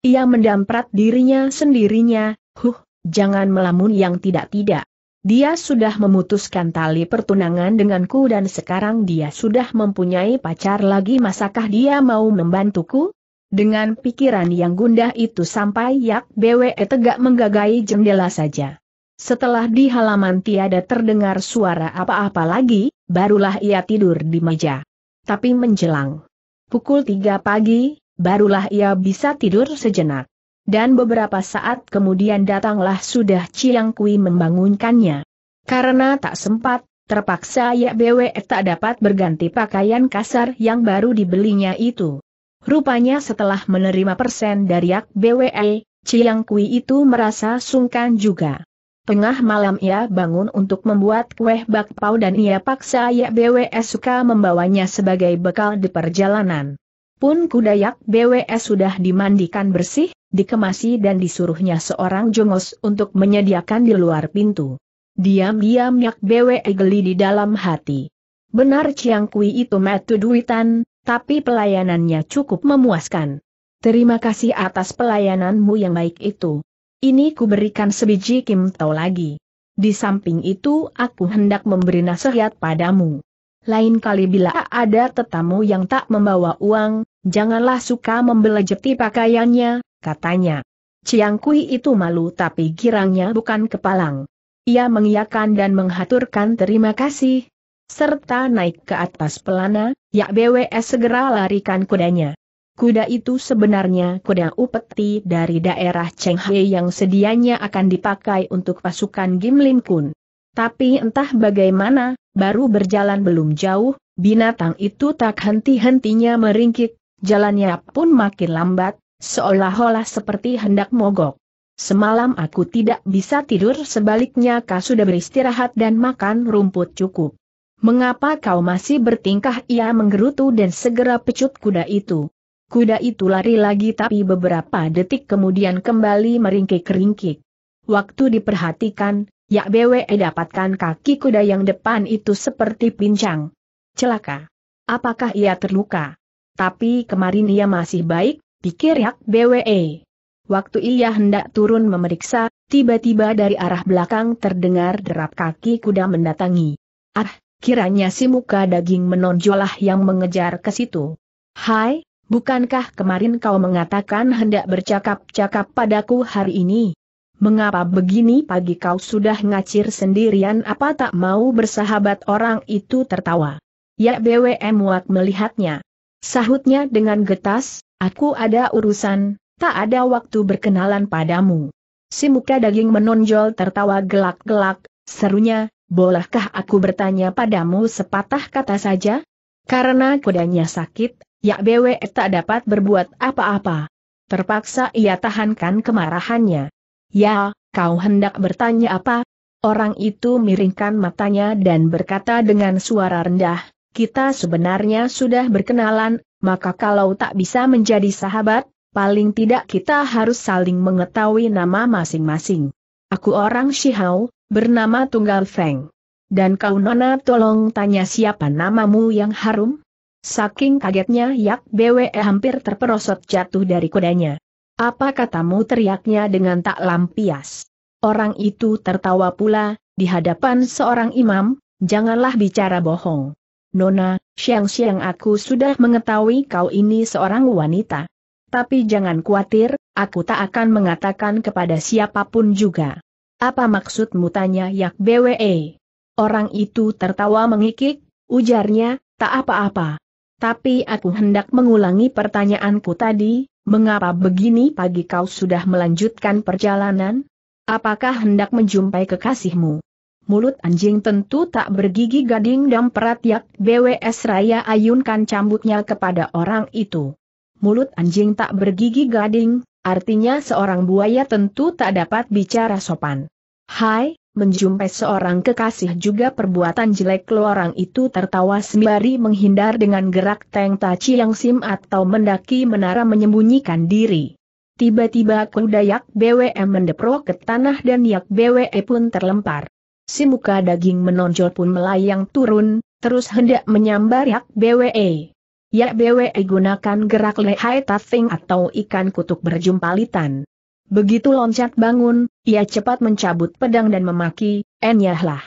Speaker 1: Ia mendamprat dirinya sendirinya, huh, jangan melamun yang tidak-tidak. Dia sudah memutuskan tali pertunangan denganku dan sekarang dia sudah mempunyai pacar lagi masakah dia mau membantuku? Dengan pikiran yang gundah itu sampai Yak BWE tegak menggagai jendela saja. Setelah di halaman tiada terdengar suara apa-apa lagi, barulah ia tidur di meja. Tapi menjelang Pukul tiga pagi, barulah ia bisa tidur sejenak. Dan beberapa saat kemudian datanglah sudah Chiang Kui membangunkannya. Karena tak sempat, terpaksa Yak Bwe tak dapat berganti pakaian kasar yang baru dibelinya itu. Rupanya setelah menerima persen dari Yak Bwe, Chiang Kui itu merasa sungkan juga. Tengah malam ia bangun untuk membuat kue bakpao dan ia paksa Yak BWS suka membawanya sebagai bekal di perjalanan. Pun kuda Yak BWS sudah dimandikan bersih, dikemasi dan disuruhnya seorang jongos untuk menyediakan di luar pintu. Diam-diam Yak BWS geli di dalam hati. Benar Ciang Kui itu metu duitan, tapi pelayanannya cukup memuaskan. Terima kasih atas pelayananmu yang baik itu. Ini kuberikan sebiji kim tau lagi. Di samping itu aku hendak memberi nasihat padamu. Lain kali bila ada tetamu yang tak membawa uang, janganlah suka membelejeti pakaiannya, katanya. Kui itu malu tapi girangnya bukan kepalang. Ia mengiyakan dan menghaturkan terima kasih. Serta naik ke atas pelana, Yak BWS segera larikan kudanya. Kuda itu sebenarnya kuda upeti dari daerah Chenghe yang sedianya akan dipakai untuk pasukan Gim Lin Kun. Tapi entah bagaimana, baru berjalan belum jauh, binatang itu tak henti-hentinya meringkik, jalannya pun makin lambat, seolah-olah seperti hendak mogok. Semalam aku tidak bisa tidur sebaliknya kau sudah beristirahat dan makan rumput cukup. Mengapa kau masih bertingkah ia menggerutu dan segera pecut kuda itu? Kuda itu lari lagi tapi beberapa detik kemudian kembali meringkik-ringkik. Waktu diperhatikan, Yak Bwe dapatkan kaki kuda yang depan itu seperti pincang. Celaka. Apakah ia terluka? Tapi kemarin ia masih baik, pikir Yak Bwe. Waktu ia hendak turun memeriksa, tiba-tiba dari arah belakang terdengar derap kaki kuda mendatangi. Ah, kiranya si muka daging menonjolah yang mengejar ke situ. Hai, Bukankah kemarin kau mengatakan hendak bercakap-cakap padaku hari ini? Mengapa begini pagi kau sudah ngacir sendirian apa tak mau bersahabat orang itu tertawa? Ya BWM Wak melihatnya. Sahutnya dengan getas, aku ada urusan, tak ada waktu berkenalan padamu. Si muka daging menonjol tertawa gelak-gelak, serunya, bolehkah aku bertanya padamu sepatah kata saja? Karena kudanya sakit, Yak Bwe tak dapat berbuat apa-apa. Terpaksa ia tahankan kemarahannya. Ya, kau hendak bertanya apa? Orang itu miringkan matanya dan berkata dengan suara rendah, kita sebenarnya sudah berkenalan, maka kalau tak bisa menjadi sahabat, paling tidak kita harus saling mengetahui nama masing-masing. Aku orang Shihao, bernama Tunggal Feng. Dan kau Nona tolong tanya siapa namamu yang harum? Saking kagetnya Yak BWE hampir terperosot jatuh dari kudanya. Apa katamu teriaknya dengan tak lampias. Orang itu tertawa pula, di hadapan seorang imam, janganlah bicara bohong. Nona, siang-siang aku sudah mengetahui kau ini seorang wanita. Tapi jangan khawatir, aku tak akan mengatakan kepada siapapun juga. Apa maksudmu tanya Yak BWE? Orang itu tertawa mengikik, ujarnya, tak apa-apa. Tapi aku hendak mengulangi pertanyaanku tadi, mengapa begini pagi kau sudah melanjutkan perjalanan? Apakah hendak menjumpai kekasihmu? Mulut anjing tentu tak bergigi gading dan peratyak BWS Raya ayunkan cambuknya kepada orang itu. Mulut anjing tak bergigi gading, artinya seorang buaya tentu tak dapat bicara sopan. Hai, menjumpai seorang kekasih juga perbuatan jelek orang itu tertawa sembari menghindar dengan gerak Teng Taci yang sim atau mendaki menara menyembunyikan diri. Tiba-tiba kuda Yak BWE mendeprok ke tanah dan Yak BWE pun terlempar. Si muka daging menonjol pun melayang turun, terus hendak menyambar Yak BWE. Yak BWE gunakan gerak lehai tafing atau ikan kutuk berjumpalitan. Begitu loncat bangun, ia cepat mencabut pedang dan memaki, Enyahlah.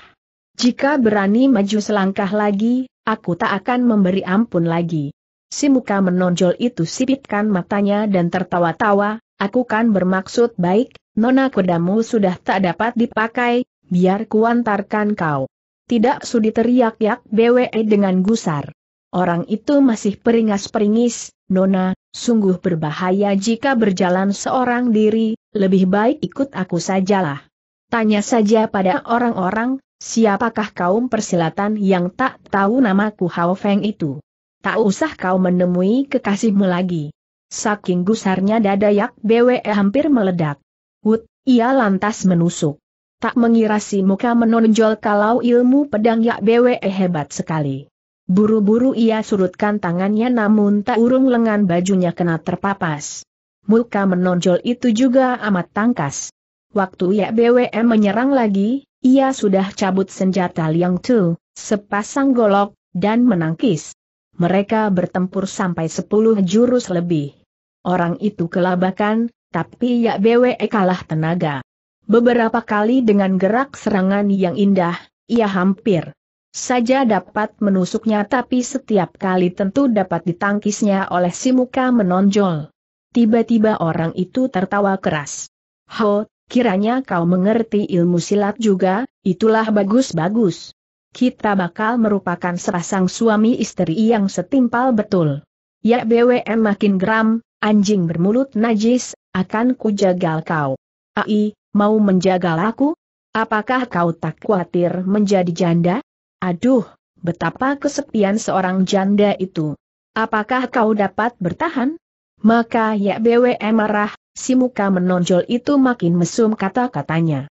Speaker 1: Jika berani maju selangkah lagi, aku tak akan memberi ampun lagi. Si muka menonjol itu sipitkan matanya dan tertawa-tawa, aku kan bermaksud baik, nona kodamu sudah tak dapat dipakai, biar kuantarkan kau. Tidak sudi teriak-yak BWE dengan gusar. Orang itu masih peringas-peringis, Nona, Sungguh berbahaya jika berjalan seorang diri, lebih baik ikut aku sajalah. Tanya saja pada orang-orang, siapakah kaum persilatan yang tak tahu namaku Hao Feng itu. Tak usah kau menemui kekasihmu lagi. Saking gusarnya dada Yak BWE hampir meledak. Wut, ia lantas menusuk. Tak mengira si muka menonjol kalau ilmu pedang Yak BWE hebat sekali. Buru-buru ia surutkan tangannya namun tak urung lengan bajunya kena terpapas. Muka menonjol itu juga amat tangkas. Waktu BWM menyerang lagi, ia sudah cabut senjata Liang Tu, sepasang golok, dan menangkis. Mereka bertempur sampai sepuluh jurus lebih. Orang itu kelabakan, tapi ya BWE kalah tenaga. Beberapa kali dengan gerak serangan yang indah, ia hampir saja dapat menusuknya tapi setiap kali tentu dapat ditangkisnya oleh si muka menonjol. Tiba-tiba orang itu tertawa keras. Ho, kiranya kau mengerti ilmu silat juga, itulah bagus-bagus. Kita bakal merupakan sepasang suami istri yang setimpal betul. Ya BWM makin geram, anjing bermulut najis, akan kujagal kau. Ai, mau menjagal aku? Apakah kau tak khawatir menjadi janda? Aduh, betapa kesepian seorang janda itu. Apakah kau dapat bertahan? Maka ya BWM marah, si muka menonjol itu makin mesum kata-katanya.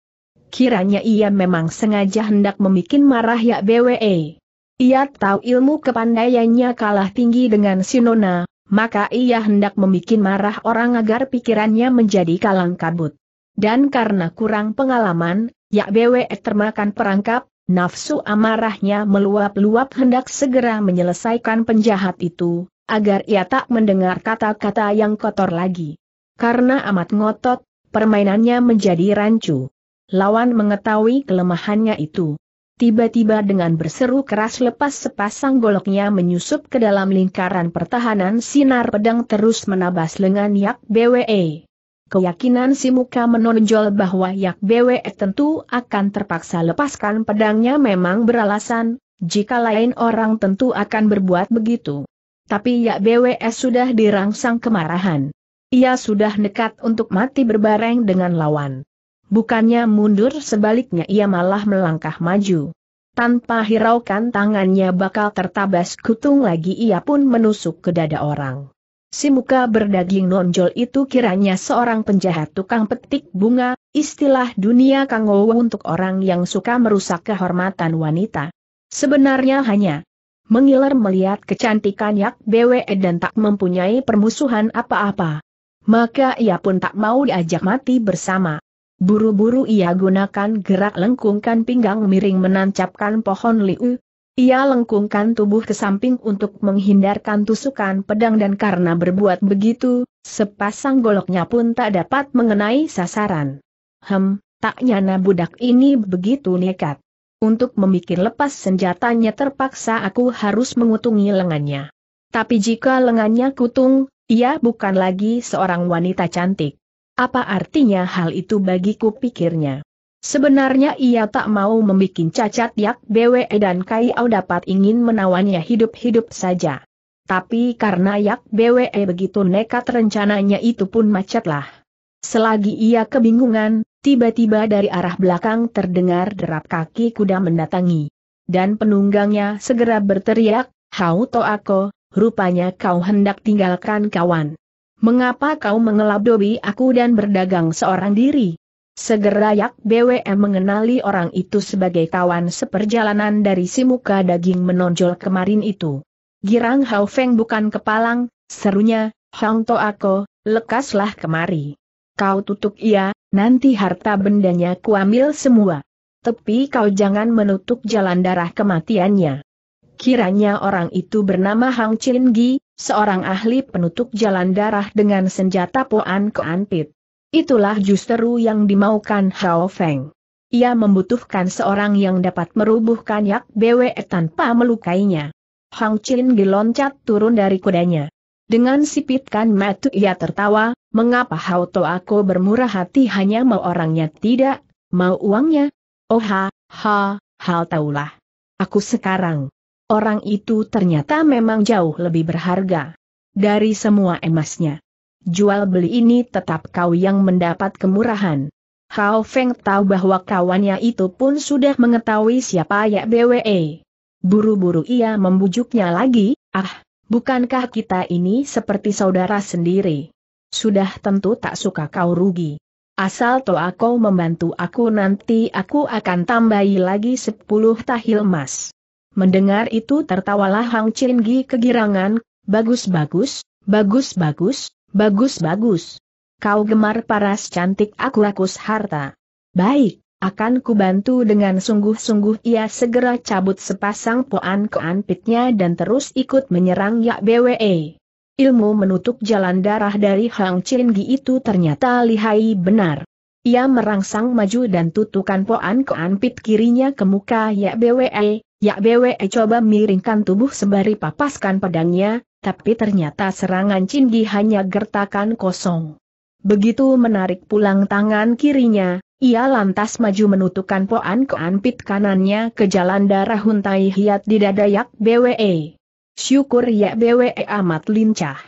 Speaker 1: Kiranya ia memang sengaja hendak memikin marah ya BWE. Ia tahu ilmu kepandaiannya kalah tinggi dengan Sinona, maka ia hendak memikin marah orang agar pikirannya menjadi kalang kabut. Dan karena kurang pengalaman, ya BWE termakan perangkap, Nafsu amarahnya meluap-luap hendak segera menyelesaikan penjahat itu, agar ia tak mendengar kata-kata yang kotor lagi. Karena amat ngotot, permainannya menjadi rancu. Lawan mengetahui kelemahannya itu. Tiba-tiba dengan berseru keras lepas sepasang goloknya menyusup ke dalam lingkaran pertahanan sinar pedang terus menabas lengan Yak BWE. Keyakinan si muka menonjol bahwa Yak Bwe tentu akan terpaksa lepaskan pedangnya memang beralasan, jika lain orang tentu akan berbuat begitu. Tapi Yak Bwe sudah dirangsang kemarahan. Ia sudah nekat untuk mati berbareng dengan lawan. Bukannya mundur sebaliknya ia malah melangkah maju. Tanpa hiraukan tangannya bakal tertabas kutung lagi ia pun menusuk ke dada orang. Si muka berdaging nonjol itu kiranya seorang penjahat tukang petik bunga, istilah dunia kangowo untuk orang yang suka merusak kehormatan wanita. Sebenarnya hanya mengiler melihat kecantikan Yak BWE dan tak mempunyai permusuhan apa-apa. Maka ia pun tak mau diajak mati bersama. Buru-buru ia gunakan gerak lengkungkan pinggang miring menancapkan pohon liu, ia lengkungkan tubuh ke samping untuk menghindarkan tusukan pedang dan karena berbuat begitu, sepasang goloknya pun tak dapat mengenai sasaran. Hem, tak nyana budak ini begitu nekat. Untuk memikir lepas senjatanya terpaksa aku harus mengutungi lengannya. Tapi jika lengannya kutung, ia bukan lagi seorang wanita cantik. Apa artinya hal itu bagiku pikirnya? Sebenarnya ia tak mau membuat cacat Yak Bwe dan Kai Au dapat ingin menawannya hidup-hidup saja. Tapi karena Yak Bwe begitu nekat rencananya itu pun macetlah. Selagi ia kebingungan, tiba-tiba dari arah belakang terdengar derap kaki kuda mendatangi. Dan penunggangnya segera berteriak, Hau to aku, rupanya kau hendak tinggalkan kawan. Mengapa kau mengelabdobi aku dan berdagang seorang diri? Segera Yak BWM mengenali orang itu sebagai kawan seperjalanan dari si muka daging menonjol kemarin itu. Girang Hao Feng bukan kepalang, serunya, Hang To Ako, lekaslah kemari. Kau tutup ia, nanti harta bendanya kuambil semua. Tapi kau jangan menutup jalan darah kematiannya. Kiranya orang itu bernama Hang Chin Gi, seorang ahli penutup jalan darah dengan senjata Poan Keanpit. Itulah justru yang dimaukan Hao Feng. Ia membutuhkan seorang yang dapat merubuhkan Yak Bwe tanpa melukainya. Hang Chin diloncat turun dari kudanya. Dengan sipitkan mata ia tertawa, mengapa Hao To aku bermurah hati hanya mau orangnya tidak, mau uangnya? Oh ha, ha, hal taulah. Aku sekarang. Orang itu ternyata memang jauh lebih berharga dari semua emasnya jual beli ini tetap kau yang mendapat kemurahan. Hao Feng tahu bahwa kawannya itu pun sudah mengetahui siapa ya BWE. Buru-buru ia membujuknya lagi, ah, bukankah kita ini seperti saudara sendiri? Sudah tentu tak suka kau rugi. Asal toh aku membantu aku nanti aku akan tambahi lagi sepuluh tahil emas. Mendengar itu tertawalah Hang Chin Gi kegirangan, bagus-bagus, bagus-bagus, Bagus-bagus. Kau gemar paras cantik aku rakus harta. Baik, akan kubantu dengan sungguh-sungguh ia segera cabut sepasang poan keanpitnya dan terus ikut menyerang Yak BWE. Ilmu menutup jalan darah dari Hang Gi itu ternyata lihai benar. Ia merangsang maju dan tutukan poan keanpit kirinya ke muka Yak BWE. Yak BWE coba miringkan tubuh sembari papaskan pedangnya, tapi ternyata serangan Cinggi hanya gertakan kosong. Begitu menarik pulang tangan kirinya, ia lantas maju menutupkan poan keanpit kanannya ke jalan darah huntai hiat di dada Yak BWE. Syukur Yak BWE amat lincah.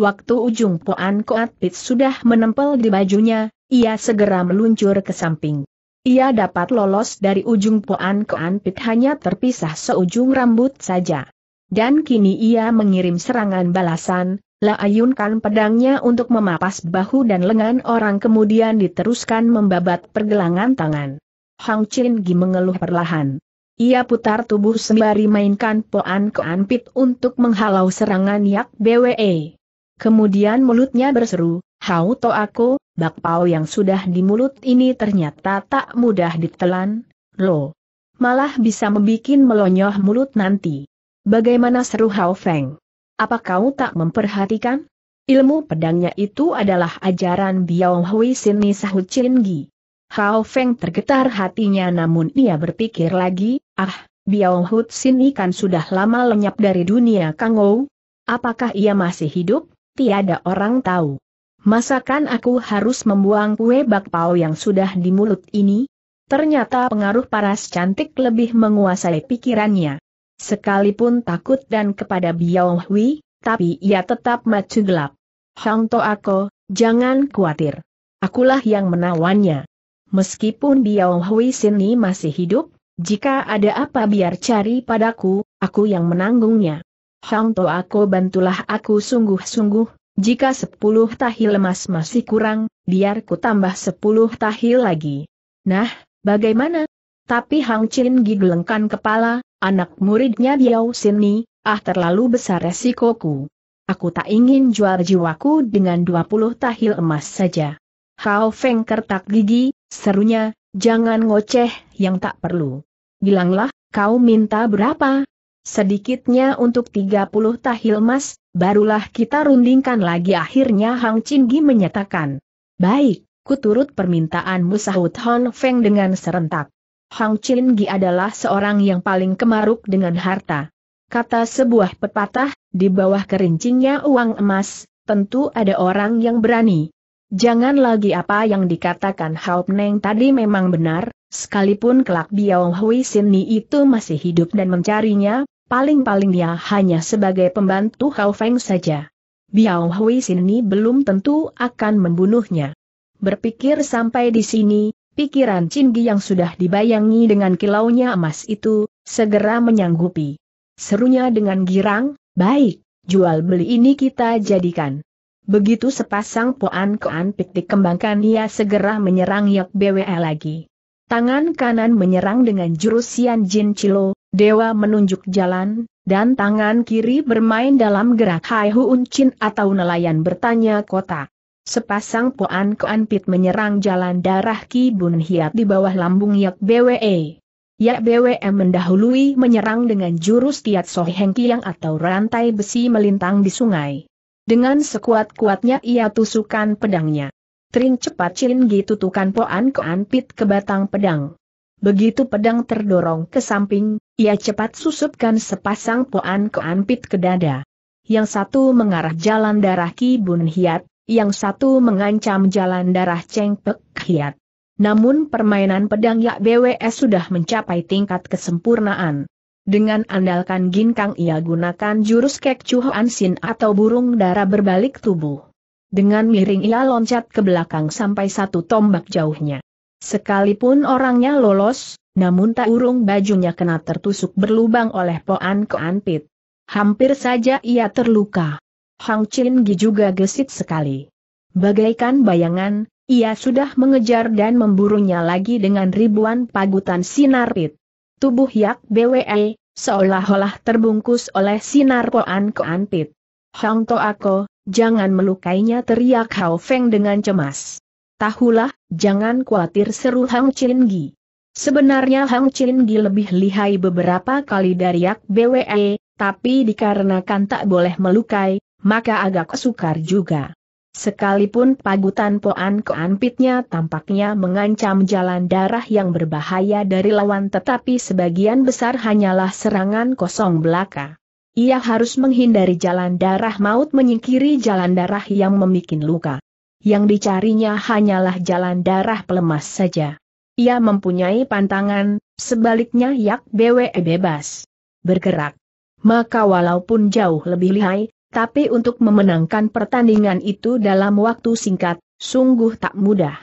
Speaker 1: Waktu ujung poan keanpit sudah menempel di bajunya, ia segera meluncur ke samping. Ia dapat lolos dari ujung poan keanpit hanya terpisah seujung rambut saja. Dan kini ia mengirim serangan balasan, laayunkan pedangnya untuk memapas bahu dan lengan orang kemudian diteruskan membabat pergelangan tangan. Hang Chin Gi mengeluh perlahan. Ia putar tubuh sembari mainkan poan keanpit untuk menghalau serangan Yak BWE. Kemudian mulutnya berseru, Hau to aku, bakpao yang sudah di mulut ini ternyata tak mudah ditelan, lo. Malah bisa membuat melonyoh mulut nanti. Bagaimana seru Hao Feng? Apa kau tak memperhatikan? Ilmu pedangnya itu adalah ajaran Biao Hui Sini sahut Gi. Hao Feng tergetar hatinya namun ia berpikir lagi, ah, Biao Hui Sini kan sudah lama lenyap dari dunia Kang Ou. Apakah ia masih hidup? Tiada orang tahu. Masakan aku harus membuang kue bakpao yang sudah di mulut ini? Ternyata pengaruh paras cantik lebih menguasai pikirannya. Sekalipun takut dan kepada Biao Hui, tapi ia tetap maju gelap. Hang To Ako, jangan khawatir. Akulah yang menawannya. Meskipun Biao Hui Sini masih hidup, jika ada apa biar cari padaku, aku yang menanggungnya. Hang To Ako bantulah aku sungguh-sungguh, jika sepuluh tahil emas masih kurang, biar ku tambah sepuluh tahil lagi. Nah, bagaimana? Tapi Hang Chin digelengkan kepala, anak muridnya Biao Sini, ah terlalu besar resikoku. Aku tak ingin jual jiwaku dengan 20 tahil emas saja. Hao Feng kertak gigi, serunya, jangan ngoceh yang tak perlu. Bilanglah, kau minta berapa? Sedikitnya untuk 30 tahil emas, barulah kita rundingkan lagi akhirnya Hang Chin Gi menyatakan. Baik, kuturut permintaan permintaanmu sahut Hon Feng dengan serentak. Hang Chin Gi adalah seorang yang paling kemaruk dengan harta. Kata sebuah pepatah, di bawah kerincingnya uang emas, tentu ada orang yang berani. Jangan lagi apa yang dikatakan Hao Neng tadi memang benar, sekalipun kelak Biao Hui Ni itu masih hidup dan mencarinya, paling-paling dia hanya sebagai pembantu Hao Feng saja. Biao Hui Ni belum tentu akan membunuhnya. Berpikir sampai di sini, Pikiran Cinggi yang sudah dibayangi dengan kilaunya emas itu, segera menyanggupi. Serunya dengan girang, baik, jual beli ini kita jadikan. Begitu sepasang poan koan pik dikembangkan ia segera menyerang Yak BWE lagi. Tangan kanan menyerang dengan jurusian Sian Jin Chilo, Dewa menunjuk jalan, dan tangan kiri bermain dalam gerak Hai Huun Chin atau nelayan bertanya kota. Sepasang Poan Koan Pit menyerang jalan darah Ki Bun Hiat di bawah lambung Yak BWE. Yak BWE mendahului menyerang dengan jurus Tiat Soh Heng Kiang atau rantai besi melintang di sungai. Dengan sekuat-kuatnya ia tusukan pedangnya. Tring cepat Chin Gi tutukan Poan Koan Pit ke batang pedang. Begitu pedang terdorong ke samping, ia cepat susupkan sepasang Poan Koan Pit ke dada. Yang satu mengarah jalan darah Ki Bun Hiat, yang satu mengancam jalan darah Cheng Pek Hiat. Namun permainan pedang Yak BWS sudah mencapai tingkat kesempurnaan. Dengan andalkan ginkang ia gunakan jurus kek cuhoan ansin atau burung darah berbalik tubuh. Dengan miring ia loncat ke belakang sampai satu tombak jauhnya. Sekalipun orangnya lolos, namun tak urung bajunya kena tertusuk berlubang oleh poan keanpit. Hampir saja ia terluka. Hang Chin Gi juga gesit sekali. Bagaikan bayangan, ia sudah mengejar dan memburunya lagi dengan ribuan pagutan sinar pit. Tubuh Yak BWE, seolah-olah terbungkus oleh sinar Poan Koan pit. Hang To Ako, jangan melukainya teriak Hao Feng dengan cemas. Tahulah, jangan khawatir seru Hang Chin Gi. Sebenarnya Hang Chin Gi lebih lihai beberapa kali dari Yak BWE, tapi dikarenakan tak boleh melukai, maka agak sukar juga. Sekalipun pagutan Poan keampitnya tampaknya mengancam jalan darah yang berbahaya dari lawan tetapi sebagian besar hanyalah serangan kosong belaka. Ia harus menghindari jalan darah maut menyingkiri jalan darah yang memikin luka. Yang dicarinya hanyalah jalan darah pelemas saja. Ia mempunyai pantangan, sebaliknya Yak BWE bebas. Bergerak. Maka walaupun jauh lebih lihai, tapi untuk memenangkan pertandingan itu dalam waktu singkat, sungguh tak mudah.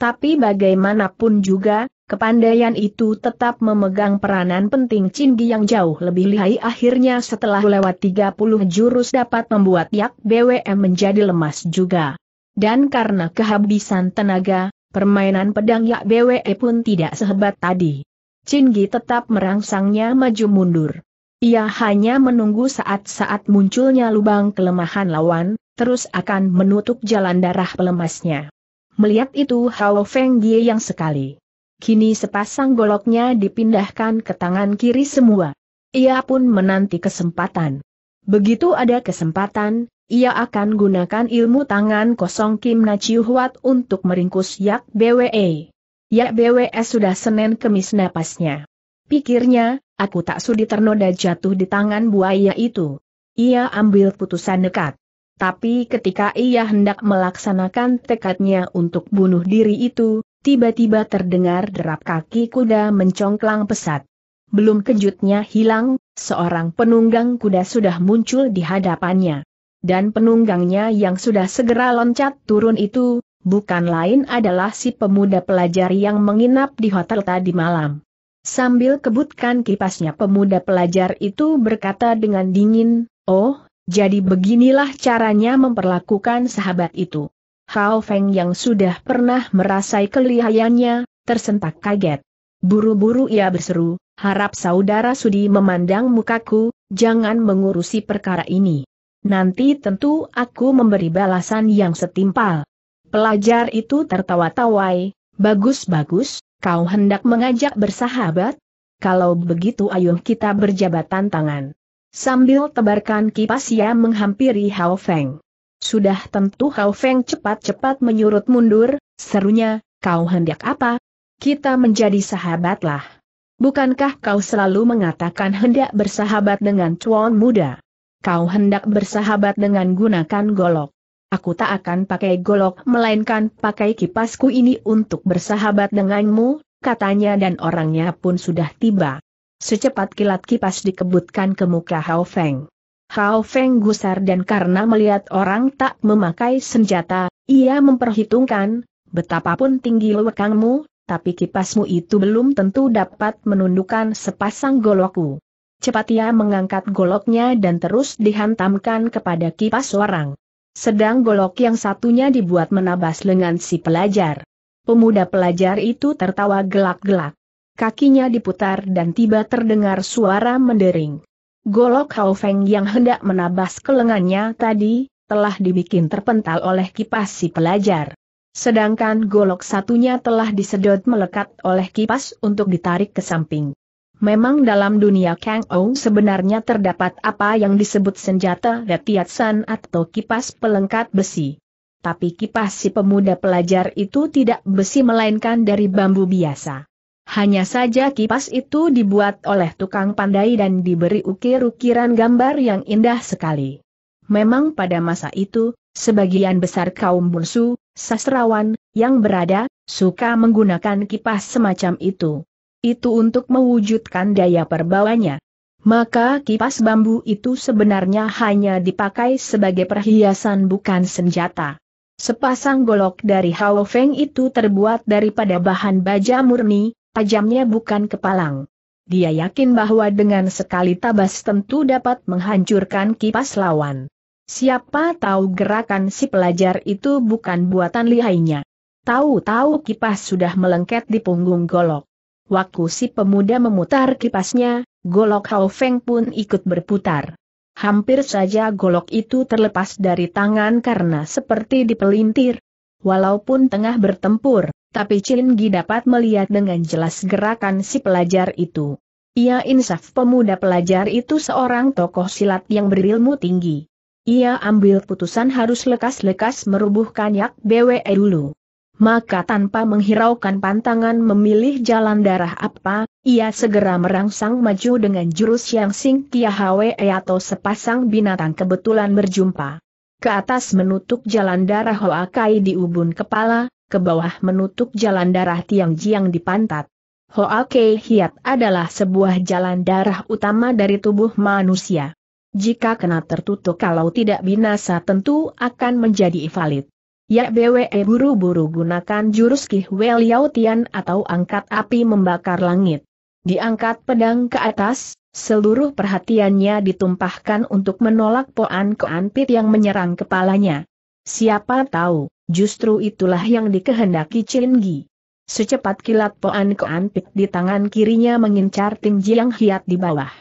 Speaker 1: Tapi bagaimanapun juga, kepandaian itu tetap memegang peranan penting Cinggi yang jauh lebih lihai akhirnya setelah lewat 30 jurus dapat membuat Yak BWM menjadi lemas juga. Dan karena kehabisan tenaga, permainan pedang Yak BWM pun tidak sehebat tadi. Cinggi tetap merangsangnya maju mundur. Ia hanya menunggu saat-saat munculnya lubang kelemahan lawan, terus akan menutup jalan darah pelemasnya. Melihat itu Hao Feng Ye yang sekali. Kini sepasang goloknya dipindahkan ke tangan kiri semua. Ia pun menanti kesempatan. Begitu ada kesempatan, ia akan gunakan ilmu tangan kosong Kim Na Huat untuk meringkus Yak BWE. Yak BWE sudah senen kemis napasnya. Pikirnya, aku tak sudi ternoda jatuh di tangan buaya itu. Ia ambil putusan nekat. Tapi ketika ia hendak melaksanakan tekadnya untuk bunuh diri itu, tiba-tiba terdengar derap kaki kuda mencongklang pesat. Belum kejutnya hilang, seorang penunggang kuda sudah muncul di hadapannya. Dan penunggangnya yang sudah segera loncat turun itu, bukan lain adalah si pemuda pelajar yang menginap di hotel tadi malam. Sambil kebutkan kipasnya pemuda pelajar itu berkata dengan dingin, Oh, jadi beginilah caranya memperlakukan sahabat itu. Hao Feng yang sudah pernah merasai kelihayannya, tersentak kaget. Buru-buru ia berseru, harap saudara sudi memandang mukaku, jangan mengurusi perkara ini. Nanti tentu aku memberi balasan yang setimpal. Pelajar itu tertawa-tawai, bagus-bagus, Kau hendak mengajak bersahabat? Kalau begitu ayo kita berjabatan tangan. Sambil tebarkan kipas ia menghampiri Hao Feng. Sudah tentu Hao Feng cepat-cepat menyurut mundur, serunya, kau hendak apa? Kita menjadi sahabatlah. Bukankah kau selalu mengatakan hendak bersahabat dengan cuan muda? Kau hendak bersahabat dengan gunakan golok. Aku tak akan pakai golok, melainkan pakai kipasku ini untuk bersahabat denganmu, katanya dan orangnya pun sudah tiba. Secepat kilat kipas dikebutkan ke muka Hao Feng. Hao Feng gusar dan karena melihat orang tak memakai senjata, ia memperhitungkan, betapapun tinggi lewekangmu, tapi kipasmu itu belum tentu dapat menundukkan sepasang golokku. Cepat ia mengangkat goloknya dan terus dihantamkan kepada kipas orang sedang golok yang satunya dibuat menabas lengan si pelajar. Pemuda pelajar itu tertawa gelak-gelak. Kakinya diputar dan tiba terdengar suara mendering. Golok Hao Feng yang hendak menabas ke lengannya tadi, telah dibikin terpental oleh kipas si pelajar. Sedangkan golok satunya telah disedot melekat oleh kipas untuk ditarik ke samping. Memang dalam dunia Kang Ou sebenarnya terdapat apa yang disebut senjata Letiatsan atau kipas pelengkap besi. Tapi kipas si pemuda pelajar itu tidak besi melainkan dari bambu biasa. Hanya saja kipas itu dibuat oleh tukang pandai dan diberi ukir-ukiran gambar yang indah sekali. Memang pada masa itu, sebagian besar kaum bursu, sastrawan, yang berada, suka menggunakan kipas semacam itu. Itu untuk mewujudkan daya perbawanya. Maka kipas bambu itu sebenarnya hanya dipakai sebagai perhiasan bukan senjata. Sepasang golok dari Hao Feng itu terbuat daripada bahan baja murni, tajamnya bukan kepalang. Dia yakin bahwa dengan sekali tabas tentu dapat menghancurkan kipas lawan. Siapa tahu gerakan si pelajar itu bukan buatan lihainya. Tahu-tahu kipas sudah melengket di punggung golok. Waktu si pemuda memutar kipasnya, golok Hao Feng pun ikut berputar. Hampir saja golok itu terlepas dari tangan karena seperti dipelintir. Walaupun tengah bertempur, tapi Chin Gi dapat melihat dengan jelas gerakan si pelajar itu. Ia insaf pemuda pelajar itu seorang tokoh silat yang berilmu tinggi. Ia ambil putusan harus lekas-lekas merubuhkan Yak Bwe dulu maka tanpa menghiraukan pantangan memilih jalan darah apa, ia segera merangsang maju dengan jurus yang sing kia hwe atau sepasang binatang kebetulan berjumpa. Ke atas menutup jalan darah Hoakai di ubun kepala, ke bawah menutup jalan darah Tiang Jiang di pantat. Kai Hiat adalah sebuah jalan darah utama dari tubuh manusia. Jika kena tertutup kalau tidak binasa tentu akan menjadi invalid. Ya BWE eh, buru-buru gunakan jurus Kihwe Liao Tian atau angkat api membakar langit. Diangkat pedang ke atas, seluruh perhatiannya ditumpahkan untuk menolak Poan Koan Pit yang menyerang kepalanya. Siapa tahu, justru itulah yang dikehendaki Chin Gi. Secepat kilat Poan Koan Pit di tangan kirinya mengincar Ting Jiang Hiat di bawah.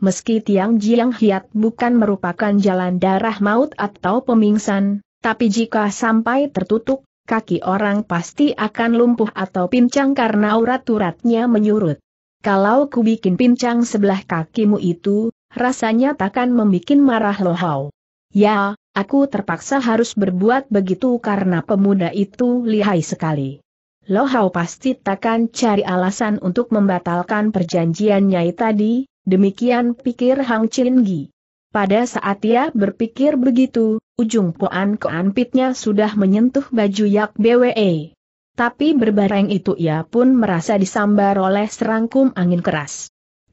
Speaker 1: Meski Tiang Jiang Hiat bukan merupakan jalan darah maut atau pemingsan, tapi jika sampai tertutup, kaki orang pasti akan lumpuh atau pincang karena urat-uratnya menyurut. Kalau ku bikin pincang sebelah kakimu itu, rasanya takkan memikin marah lohau. Ya, aku terpaksa harus berbuat begitu karena pemuda itu lihai sekali. Lohau pasti takkan cari alasan untuk membatalkan perjanjiannya nyai tadi, demikian pikir Hang Chin Gi. Pada saat ia berpikir begitu, ujung poan keanpitnya sudah menyentuh baju Yak BWE. Tapi berbareng itu ia pun merasa disambar oleh serangkum angin keras.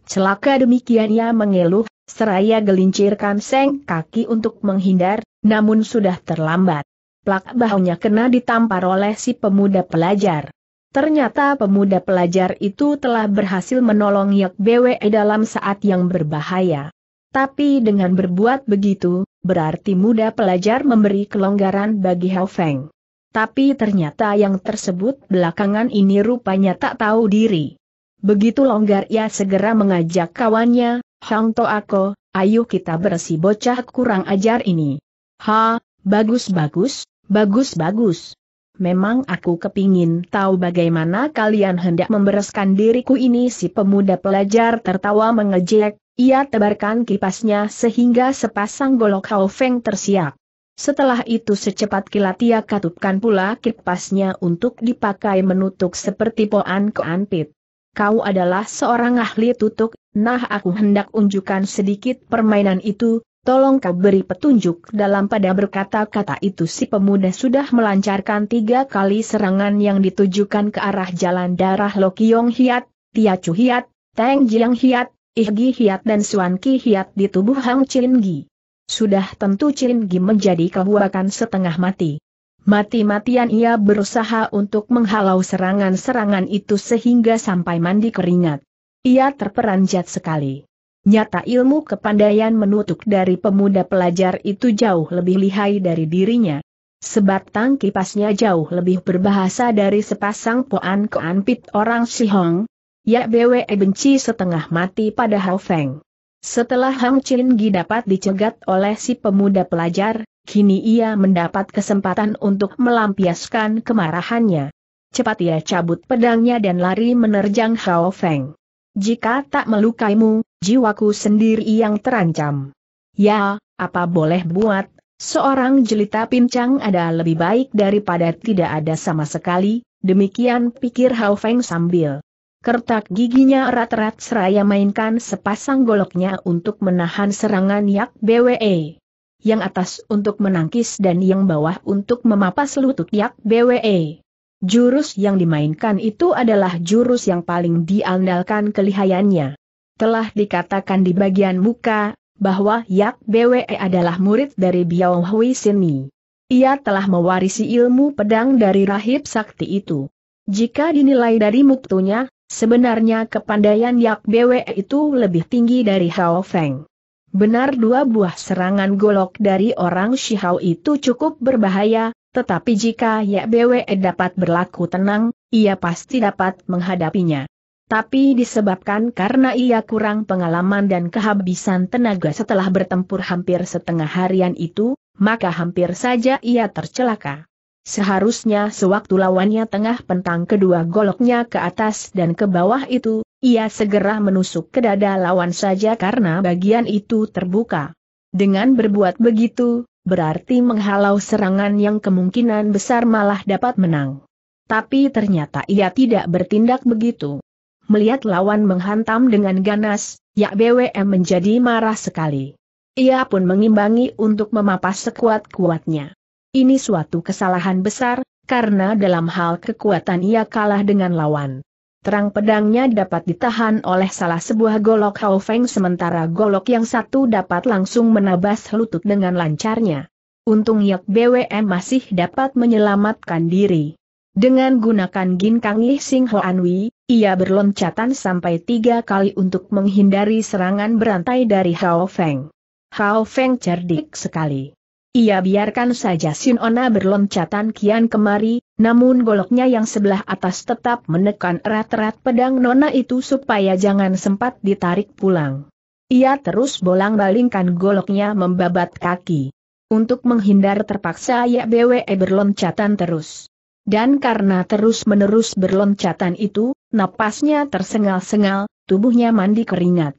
Speaker 1: Celaka demikian ia mengeluh, seraya gelincirkan seng kaki untuk menghindar, namun sudah terlambat. Plak bahunya kena ditampar oleh si pemuda pelajar. Ternyata pemuda pelajar itu telah berhasil menolong Yak BWE dalam saat yang berbahaya. Tapi dengan berbuat begitu, berarti muda pelajar memberi kelonggaran bagi Hao Feng. Tapi ternyata yang tersebut belakangan ini rupanya tak tahu diri. Begitu longgar ia segera mengajak kawannya, Hang Toako, ayo kita bersih bocah kurang ajar ini. Ha, bagus-bagus, bagus-bagus, Memang aku kepingin tahu bagaimana kalian hendak membereskan diriku ini si pemuda pelajar tertawa mengejek, ia tebarkan kipasnya sehingga sepasang golok Hao Feng tersiap. Setelah itu secepat kilat ia katupkan pula kipasnya untuk dipakai menutup seperti poan keanpit. Kau adalah seorang ahli tutup, nah aku hendak unjukkan sedikit permainan itu, tolong kau beri petunjuk dalam pada berkata-kata itu si pemuda sudah melancarkan tiga kali serangan yang ditujukan ke arah jalan darah Lokiong Hiat, Tia Chu Hiat, Teng Jiang Hiat, Ihgi Hiat dan Suan Ki Hiat di tubuh Hang Chin Gi. Sudah tentu Chin Gi menjadi kebuakan setengah mati. Mati-matian ia berusaha untuk menghalau serangan-serangan itu sehingga sampai mandi keringat. Ia terperanjat sekali. Nyata ilmu kepandaian menutup dari pemuda pelajar itu jauh lebih lihai dari dirinya. Sebatang kipasnya jauh lebih berbahasa dari sepasang poan keanpit orang Sihong. Ya BWE e benci setengah mati pada Hao Feng. Setelah Hang Chin Gi dapat dicegat oleh si pemuda pelajar, kini ia mendapat kesempatan untuk melampiaskan kemarahannya. Cepat ia cabut pedangnya dan lari menerjang Hao Feng. Jika tak melukaimu jiwaku sendiri yang terancam. Ya, apa boleh buat, seorang jelita pincang ada lebih baik daripada tidak ada sama sekali, demikian pikir Hao Feng sambil Kertak giginya erat-erat seraya mainkan sepasang goloknya untuk menahan serangan Yak BWE. Yang atas untuk menangkis dan yang bawah untuk memapas lutut Yak BWE. Jurus yang dimainkan itu adalah jurus yang paling diandalkan kelihayannya telah dikatakan di bagian muka, bahwa Yak Bwe adalah murid dari Biao Hui Sini. Ia telah mewarisi ilmu pedang dari rahib sakti itu. Jika dinilai dari muktunya, sebenarnya kepandaian Yak Bwe itu lebih tinggi dari Hao Feng. Benar dua buah serangan golok dari orang Shihao itu cukup berbahaya, tetapi jika Yak Bwe dapat berlaku tenang, ia pasti dapat menghadapinya tapi disebabkan karena ia kurang pengalaman dan kehabisan tenaga setelah bertempur hampir setengah harian itu, maka hampir saja ia tercelaka. Seharusnya sewaktu lawannya tengah pentang kedua goloknya ke atas dan ke bawah itu, ia segera menusuk ke dada lawan saja karena bagian itu terbuka. Dengan berbuat begitu, berarti menghalau serangan yang kemungkinan besar malah dapat menang. Tapi ternyata ia tidak bertindak begitu melihat lawan menghantam dengan ganas, Yak BWM menjadi marah sekali. Ia pun mengimbangi untuk memapas sekuat-kuatnya. Ini suatu kesalahan besar, karena dalam hal kekuatan ia kalah dengan lawan. Terang pedangnya dapat ditahan oleh salah sebuah golok Hao Feng sementara golok yang satu dapat langsung menabas lutut dengan lancarnya. Untung Yak BWM masih dapat menyelamatkan diri. Dengan gunakan ginkang li Sing Hoanwi, ia berloncatan sampai tiga kali untuk menghindari serangan berantai dari Hao Feng. Hao Feng cerdik sekali. Ia biarkan saja ona berloncatan kian kemari, namun goloknya yang sebelah atas tetap menekan erat-erat pedang Nona itu supaya jangan sempat ditarik pulang. Ia terus bolang-balingkan goloknya membabat kaki. Untuk menghindar terpaksa ya BWE berloncatan terus. Dan karena terus-menerus berloncatan itu, napasnya tersengal-sengal, tubuhnya mandi keringat.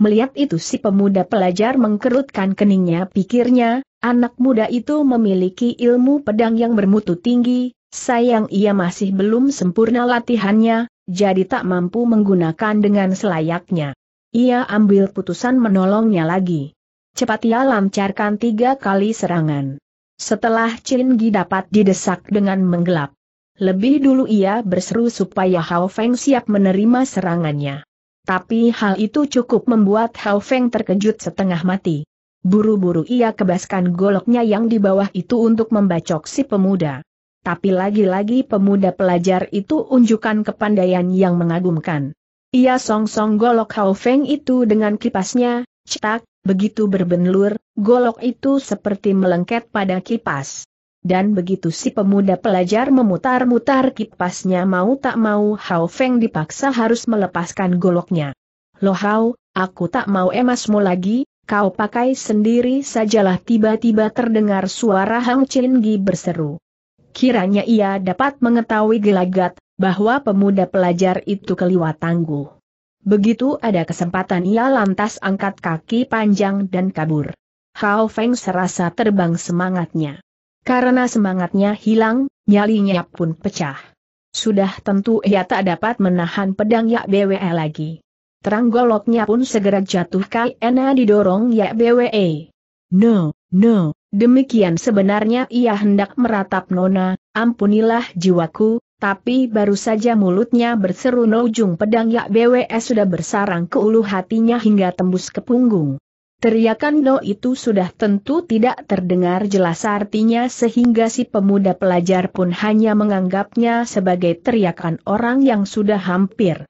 Speaker 1: Melihat itu si pemuda pelajar mengkerutkan keningnya pikirnya, anak muda itu memiliki ilmu pedang yang bermutu tinggi, sayang ia masih belum sempurna latihannya, jadi tak mampu menggunakan dengan selayaknya. Ia ambil putusan menolongnya lagi. Cepat ia lancarkan tiga kali serangan. Setelah Chin Gi dapat didesak dengan menggelap. Lebih dulu ia berseru supaya Hao Feng siap menerima serangannya. Tapi hal itu cukup membuat Hao Feng terkejut setengah mati. Buru-buru ia kebaskan goloknya yang di bawah itu untuk membacok si pemuda. Tapi lagi-lagi pemuda pelajar itu unjukkan kepandaian yang mengagumkan. Ia song -song golok Hao Feng itu dengan kipasnya, cetak, Begitu berbenlur, golok itu seperti melengket pada kipas. Dan begitu si pemuda pelajar memutar-mutar kipasnya mau tak mau Hao Feng dipaksa harus melepaskan goloknya. Loh Hao, aku tak mau emasmu lagi, kau pakai sendiri sajalah tiba-tiba terdengar suara Hang Chin Gi berseru. Kiranya ia dapat mengetahui gelagat, bahwa pemuda pelajar itu keliwat tangguh. Begitu ada kesempatan ia lantas angkat kaki panjang dan kabur. Hao Feng serasa terbang semangatnya. Karena semangatnya hilang, nyalinya pun pecah. Sudah tentu ia tak dapat menahan pedang Yak BWE lagi. Terang goloknya pun segera jatuh karena didorong Yak BWE. No, no, demikian sebenarnya ia hendak meratap Nona, ampunilah jiwaku, tapi baru saja mulutnya berseru no ujung pedang Yak BWS sudah bersarang ke ulu hatinya hingga tembus ke punggung. Teriakan No itu sudah tentu tidak terdengar jelas artinya sehingga si pemuda pelajar pun hanya menganggapnya sebagai teriakan orang yang sudah hampir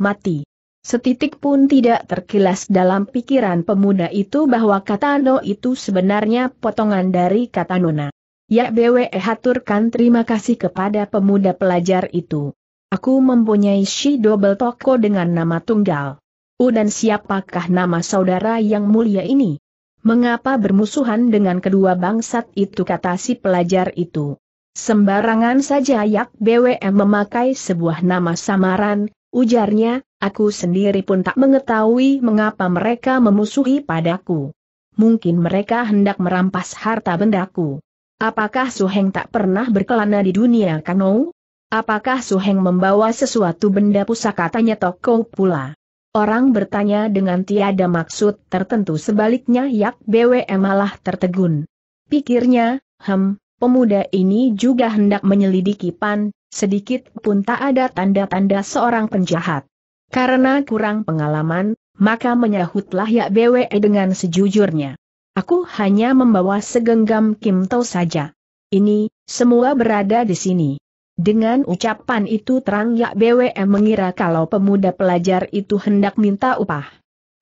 Speaker 1: mati. Setitik pun tidak terkilas dalam pikiran pemuda itu bahwa kata No itu sebenarnya potongan dari kata Nona. Ya BWE eh, haturkan terima kasih kepada pemuda pelajar itu. Aku mempunyai si double toko dengan nama tunggal. U dan siapakah nama saudara yang mulia ini? Mengapa bermusuhan dengan kedua bangsat itu kata si pelajar itu? Sembarangan saja Yak BWM eh, memakai sebuah nama samaran, ujarnya, aku sendiri pun tak mengetahui mengapa mereka memusuhi padaku. Mungkin mereka hendak merampas harta bendaku. Apakah Suheng tak pernah berkelana di dunia kano? Apakah Suheng membawa sesuatu benda pusaka tanya Toko pula? Orang bertanya dengan tiada maksud tertentu sebaliknya Yak BWM malah tertegun. Pikirnya, hem, pemuda ini juga hendak menyelidiki Pan, sedikit pun tak ada tanda-tanda seorang penjahat. Karena kurang pengalaman, maka menyahutlah Yak BWE dengan sejujurnya. Aku hanya membawa segenggam kimto saja. Ini, semua berada di sini. Dengan ucapan itu terang Yak BWM mengira kalau pemuda pelajar itu hendak minta upah.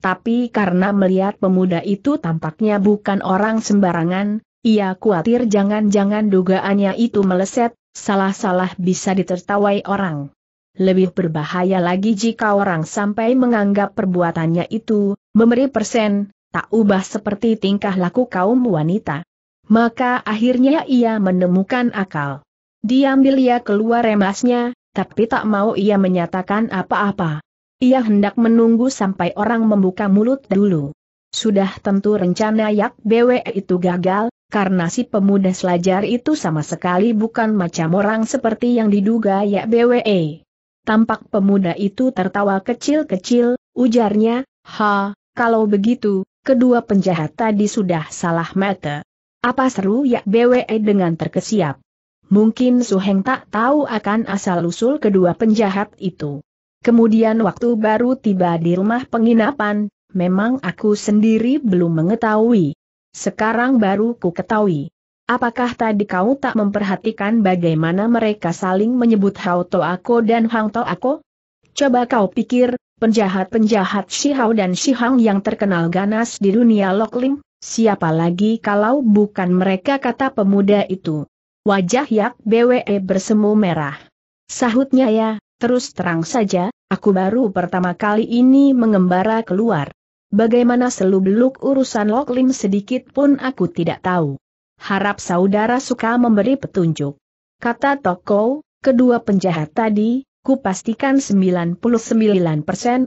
Speaker 1: Tapi karena melihat pemuda itu tampaknya bukan orang sembarangan, ia khawatir jangan-jangan dugaannya itu meleset, salah-salah bisa ditertawai orang. Lebih berbahaya lagi jika orang sampai menganggap perbuatannya itu, memberi persen, tak ubah seperti tingkah laku kaum wanita. Maka akhirnya ia menemukan akal. Diambil ia keluar emasnya, tapi tak mau ia menyatakan apa-apa. Ia hendak menunggu sampai orang membuka mulut dulu. Sudah tentu rencana Yak BW itu gagal, karena si pemuda selajar itu sama sekali bukan macam orang seperti yang diduga Yak BWE. Tampak pemuda itu tertawa kecil-kecil, ujarnya, ha, kalau begitu, kedua penjahat tadi sudah salah mata. Apa seru ya BWE dengan terkesiap. Mungkin Suheng tak tahu akan asal-usul kedua penjahat itu. Kemudian waktu baru tiba di rumah penginapan, memang aku sendiri belum mengetahui. Sekarang baru ku ketahui. Apakah tadi kau tak memperhatikan bagaimana mereka saling menyebut Hao To Ako dan Hang To Ako? Coba kau pikir, Penjahat-penjahat Shihao dan Shihang yang terkenal ganas di dunia Lokling, siapa lagi kalau bukan mereka kata pemuda itu. Wajah Yak BWE bersemu merah. Sahutnya ya, terus terang saja, aku baru pertama kali ini mengembara keluar. Bagaimana selubeluk urusan Loklim sedikit pun aku tidak tahu. Harap saudara suka memberi petunjuk. Kata Toko, kedua penjahat tadi, kupastikan 99%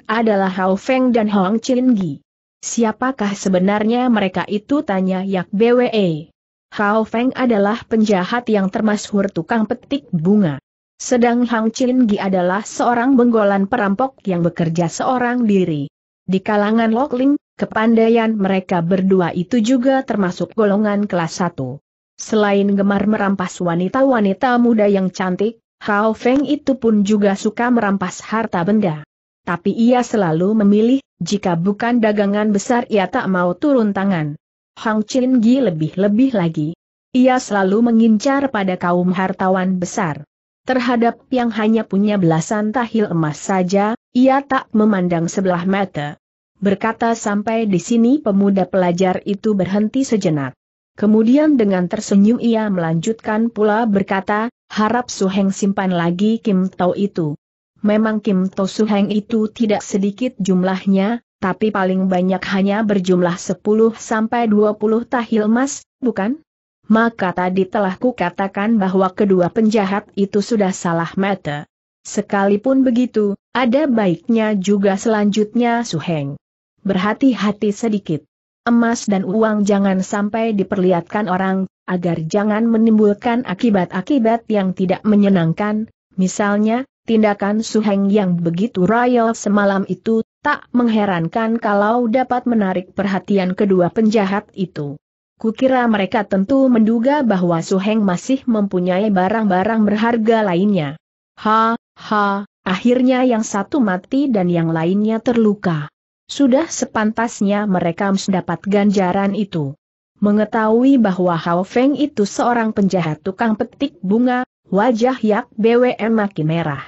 Speaker 1: adalah Hao Feng dan Hong Chin Gi. Siapakah sebenarnya mereka itu tanya Yak BWE. Hao Feng adalah penjahat yang termasuk tukang petik bunga. Sedang Huang Chin Gi adalah seorang benggolan perampok yang bekerja seorang diri. Di kalangan Lok Ling, kepandaian mereka berdua itu juga termasuk golongan kelas 1. Selain gemar merampas wanita-wanita muda yang cantik, Hao Feng itu pun juga suka merampas harta benda. Tapi ia selalu memilih, jika bukan dagangan besar ia tak mau turun tangan. Hang Chin Gi lebih-lebih lagi. Ia selalu mengincar pada kaum hartawan besar. Terhadap yang hanya punya belasan tahil emas saja, ia tak memandang sebelah mata. Berkata sampai di sini pemuda pelajar itu berhenti sejenak. Kemudian dengan tersenyum ia melanjutkan pula berkata, Harap Suheng simpan lagi Kim Tao itu. Memang Kim Tao Suheng itu tidak sedikit jumlahnya, tapi paling banyak hanya berjumlah 10 sampai 20 tahil emas, bukan? Maka tadi telah kukatakan bahwa kedua penjahat itu sudah salah mata. Sekalipun begitu, ada baiknya juga selanjutnya Suheng. Berhati-hati sedikit emas dan uang jangan sampai diperlihatkan orang, agar jangan menimbulkan akibat-akibat yang tidak menyenangkan, misalnya, tindakan Su Heng yang begitu royal semalam itu, tak mengherankan kalau dapat menarik perhatian kedua penjahat itu. Kukira mereka tentu menduga bahwa Su Heng masih mempunyai barang-barang berharga lainnya. Ha, ha, akhirnya yang satu mati dan yang lainnya terluka. Sudah sepantasnya mereka mendapat ganjaran itu. Mengetahui bahwa Hao Feng itu seorang penjahat tukang petik bunga, wajah Yak BWM makin merah.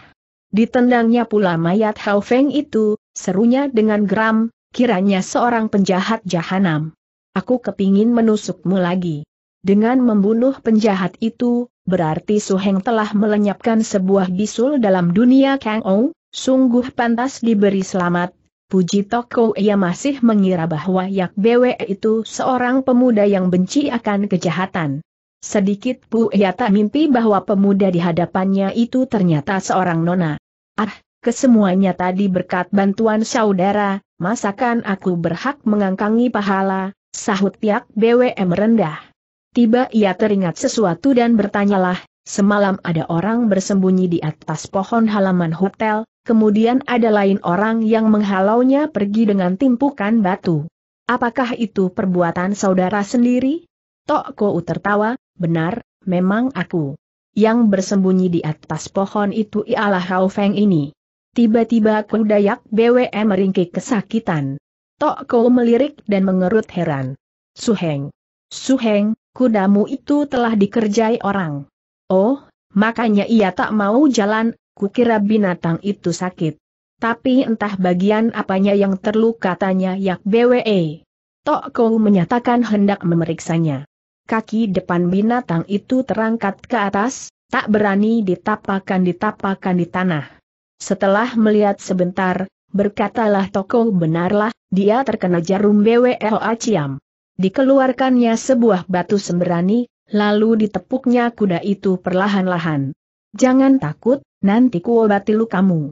Speaker 1: Ditendangnya pula mayat Hao Feng itu, serunya dengan geram, kiranya seorang penjahat jahanam. Aku kepingin menusukmu lagi. Dengan membunuh penjahat itu, berarti Su Heng telah melenyapkan sebuah bisul dalam dunia Kang Ou, sungguh pantas diberi selamat, Puji Toko ia masih mengira bahwa Yak Bwe itu seorang pemuda yang benci akan kejahatan. Sedikit pu ia tak mimpi bahwa pemuda di hadapannya itu ternyata seorang nona. Ah, kesemuanya tadi berkat bantuan saudara, masakan aku berhak mengangkangi pahala, sahut Yak Bwe merendah. Tiba ia teringat sesuatu dan bertanyalah, semalam ada orang bersembunyi di atas pohon halaman hotel, kemudian ada lain orang yang menghalaunya pergi dengan timpukan batu. Apakah itu perbuatan saudara sendiri? Tok Kou tertawa, benar, memang aku. Yang bersembunyi di atas pohon itu ialah Hao Feng ini. Tiba-tiba Kudayak BWM meringkik kesakitan. Tok Kou melirik dan mengerut heran. Suheng. Suheng, kudamu itu telah dikerjai orang. Oh, makanya ia tak mau jalan, Kukira binatang itu sakit. Tapi entah bagian apanya yang terluka tanya Yak BWE. Tok Kou menyatakan hendak memeriksanya. Kaki depan binatang itu terangkat ke atas, tak berani ditapakan-ditapakan di tanah. Setelah melihat sebentar, berkatalah Kou benarlah, dia terkena jarum BWLA Ciam. Dikeluarkannya sebuah batu sembrani, lalu ditepuknya kuda itu perlahan-lahan. Jangan takut, Nanti kuobati lukamu.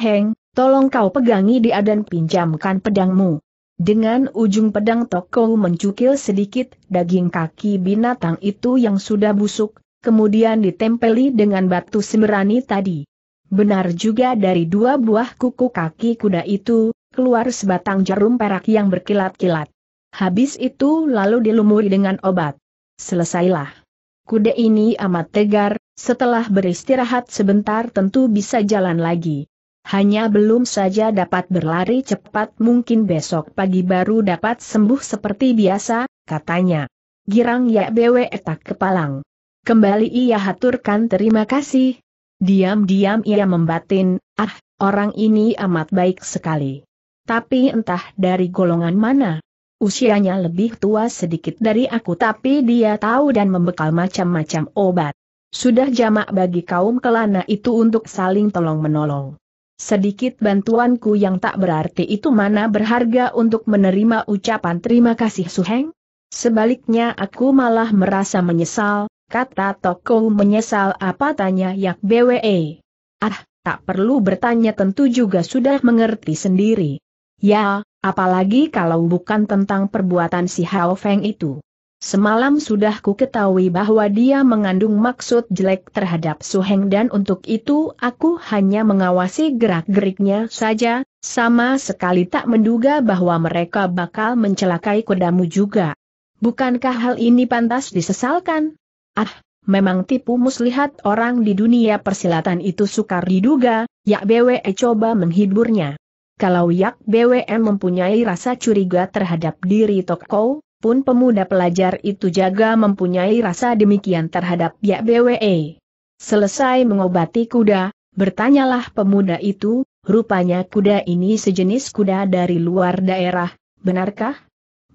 Speaker 1: Heng. tolong kau pegangi dia dan pinjamkan pedangmu. Dengan ujung pedang tokong mencukil sedikit daging kaki binatang itu yang sudah busuk, kemudian ditempeli dengan batu semerani tadi. Benar juga dari dua buah kuku kaki kuda itu, keluar sebatang jarum perak yang berkilat-kilat. Habis itu lalu dilumuri dengan obat. Selesailah kuda ini amat tegar, setelah beristirahat sebentar tentu bisa jalan lagi. Hanya belum saja dapat berlari cepat mungkin besok pagi baru dapat sembuh seperti biasa, katanya. Girang ya BW etak kepalang. Kembali ia haturkan terima kasih. Diam-diam ia membatin, ah, orang ini amat baik sekali. Tapi entah dari golongan mana. Usianya lebih tua sedikit dari aku tapi dia tahu dan membekal macam-macam obat. Sudah jamak bagi kaum kelana itu untuk saling tolong-menolong. Sedikit bantuanku yang tak berarti itu mana berharga untuk menerima ucapan terima kasih Suheng? Sebaliknya aku malah merasa menyesal, kata Toko menyesal apa tanya Yak BWE. Ah, tak perlu bertanya tentu juga sudah mengerti sendiri. Ya, Apalagi kalau bukan tentang perbuatan si Hao Feng itu. Semalam sudah ku ketahui bahwa dia mengandung maksud jelek terhadap Su Heng dan untuk itu aku hanya mengawasi gerak-geriknya saja, sama sekali tak menduga bahwa mereka bakal mencelakai kudamu juga. Bukankah hal ini pantas disesalkan? Ah, memang tipu muslihat orang di dunia persilatan itu sukar diduga, Yak Bwe coba menghiburnya kalau Yak BWM mempunyai rasa curiga terhadap diri Toko, pun pemuda pelajar itu jaga mempunyai rasa demikian terhadap Yak BWE. Selesai mengobati kuda, bertanyalah pemuda itu, rupanya kuda ini sejenis kuda dari luar daerah, benarkah?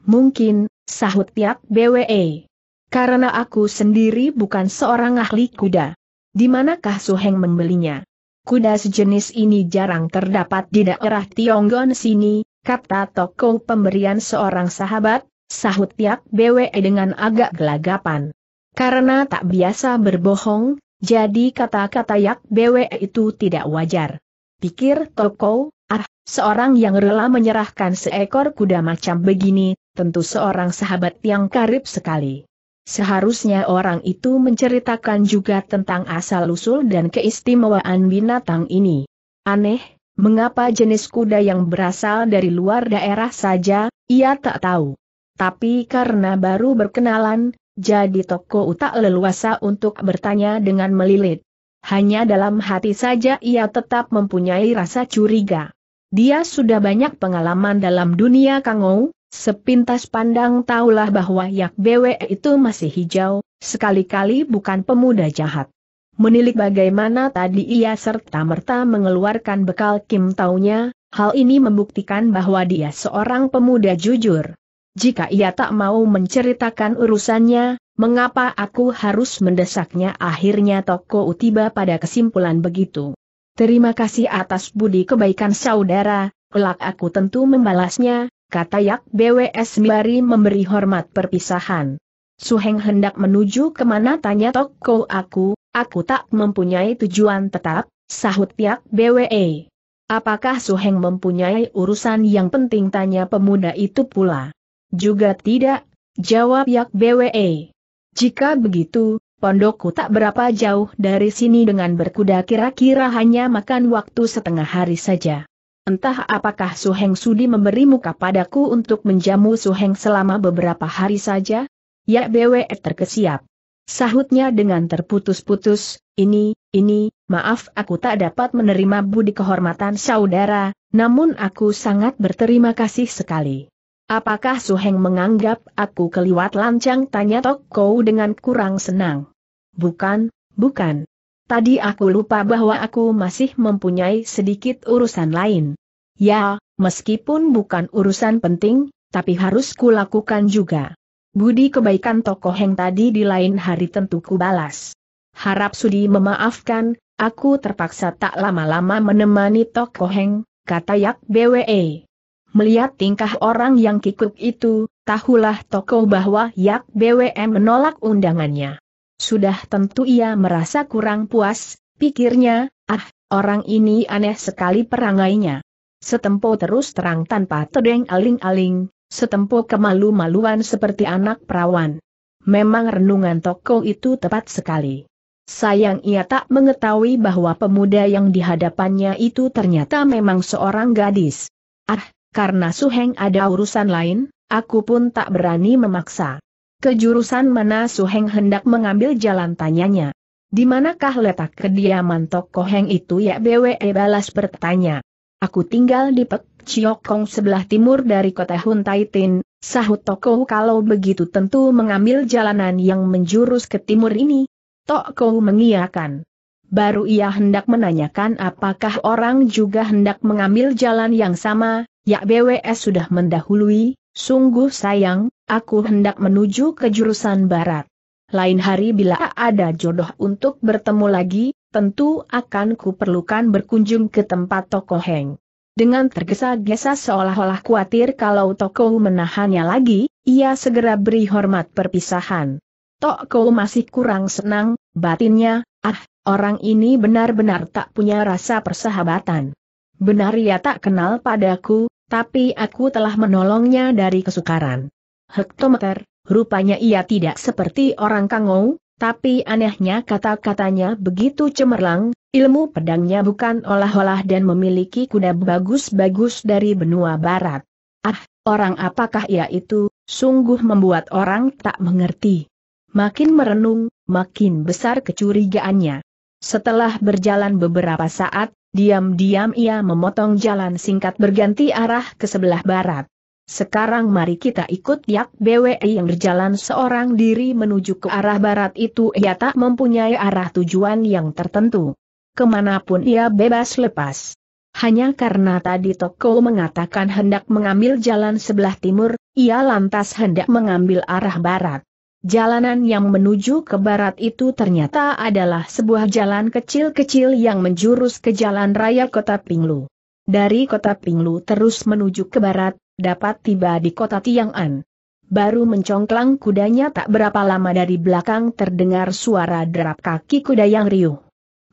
Speaker 1: Mungkin, sahut Yak BWE. Karena aku sendiri bukan seorang ahli kuda. Di manakah Suheng membelinya? Kuda sejenis ini jarang terdapat di daerah Tionggon sini, kata toko pemberian seorang sahabat, sahut Tiak BWE dengan agak gelagapan. Karena tak biasa berbohong, jadi kata-kata Yak BWE itu tidak wajar. Pikir toko, ah, seorang yang rela menyerahkan seekor kuda macam begini, tentu seorang sahabat yang karib sekali. Seharusnya orang itu menceritakan juga tentang asal-usul dan keistimewaan binatang ini. Aneh, mengapa jenis kuda yang berasal dari luar daerah saja, ia tak tahu. Tapi karena baru berkenalan, jadi toko utak leluasa untuk bertanya dengan melilit. Hanya dalam hati saja ia tetap mempunyai rasa curiga. Dia sudah banyak pengalaman dalam dunia kangou, Sepintas pandang tahulah bahwa Yak Bwe itu masih hijau, sekali-kali bukan pemuda jahat. Menilik bagaimana tadi ia serta-merta mengeluarkan bekal Kim Taunya, hal ini membuktikan bahwa dia seorang pemuda jujur. Jika ia tak mau menceritakan urusannya, mengapa aku harus mendesaknya akhirnya Toko Utiba pada kesimpulan begitu. Terima kasih atas budi kebaikan saudara, kelak aku tentu membalasnya, kata Yak BWS Mari memberi hormat perpisahan. Suheng hendak menuju kemana tanya Toko aku, aku tak mempunyai tujuan tetap, sahut Yak BWE. Apakah Suheng mempunyai urusan yang penting tanya pemuda itu pula? Juga tidak, jawab Yak BWE. Jika begitu, pondokku tak berapa jauh dari sini dengan berkuda kira-kira hanya makan waktu setengah hari saja. Entah apakah Suheng Sudi memberi muka padaku untuk menjamu Suheng selama beberapa hari saja? Ya BWE terkesiap. Sahutnya dengan terputus-putus, ini, ini, maaf aku tak dapat menerima budi kehormatan saudara, namun aku sangat berterima kasih sekali. Apakah Suheng menganggap aku keliwat lancang tanya Tok Kou dengan kurang senang? Bukan, bukan, Tadi aku lupa bahwa aku masih mempunyai sedikit urusan lain. Ya, meskipun bukan urusan penting, tapi harus kulakukan juga. Budi kebaikan tokoh yang tadi di lain hari tentu kubalas. Harap Sudi memaafkan, aku terpaksa tak lama-lama menemani tokoh yang, kata Yak BWE. Melihat tingkah orang yang kikuk itu, tahulah tokoh bahwa Yak BWE menolak undangannya. Sudah tentu ia merasa kurang puas, pikirnya, ah, orang ini aneh sekali perangainya. Setempo terus terang tanpa tedeng aling-aling, setempo kemalu-maluan seperti anak perawan. Memang renungan toko itu tepat sekali. Sayang ia tak mengetahui bahwa pemuda yang dihadapannya itu ternyata memang seorang gadis. Ah, karena Suheng ada urusan lain, aku pun tak berani memaksa. Ke jurusan mana Suheng hendak mengambil jalan tanyanya. Di manakah letak kediaman tokoh Heng itu ya BWE e balas bertanya. Aku tinggal di Pek Ciokong sebelah timur dari kota Huntaitin, sahut tokoh. kalau begitu tentu mengambil jalanan yang menjurus ke timur ini. Tokoh mengiakan. Baru ia hendak menanyakan apakah orang juga hendak mengambil jalan yang sama, ya BWS e sudah mendahului, sungguh sayang, aku hendak menuju ke jurusan barat. Lain hari bila ada jodoh untuk bertemu lagi, tentu akan kuperlukan berkunjung ke tempat Toko Heng. Dengan tergesa-gesa seolah-olah khawatir kalau Toko menahannya lagi, ia segera beri hormat perpisahan. Toko masih kurang senang, batinnya, ah, orang ini benar-benar tak punya rasa persahabatan. Benar ia tak kenal padaku, tapi aku telah menolongnya dari kesukaran hektometer, rupanya ia tidak seperti orang kangou, tapi anehnya kata-katanya begitu cemerlang, ilmu pedangnya bukan olah-olah dan memiliki kuda bagus-bagus dari benua barat. Ah, orang apakah ia itu, sungguh membuat orang tak mengerti. Makin merenung, makin besar kecurigaannya. Setelah berjalan beberapa saat, diam-diam ia memotong jalan singkat berganti arah ke sebelah barat. Sekarang mari kita ikut Yak BWI yang berjalan seorang diri menuju ke arah barat itu ia tak mempunyai arah tujuan yang tertentu. Kemanapun ia bebas lepas. Hanya karena tadi Toko mengatakan hendak mengambil jalan sebelah timur, ia lantas hendak mengambil arah barat. Jalanan yang menuju ke barat itu ternyata adalah sebuah jalan kecil-kecil yang menjurus ke jalan raya kota Pinglu. Dari kota Pinglu terus menuju ke barat, dapat tiba di kota Tiang'an. Baru mencongklang kudanya tak berapa lama dari belakang terdengar suara derap kaki kuda yang riuh.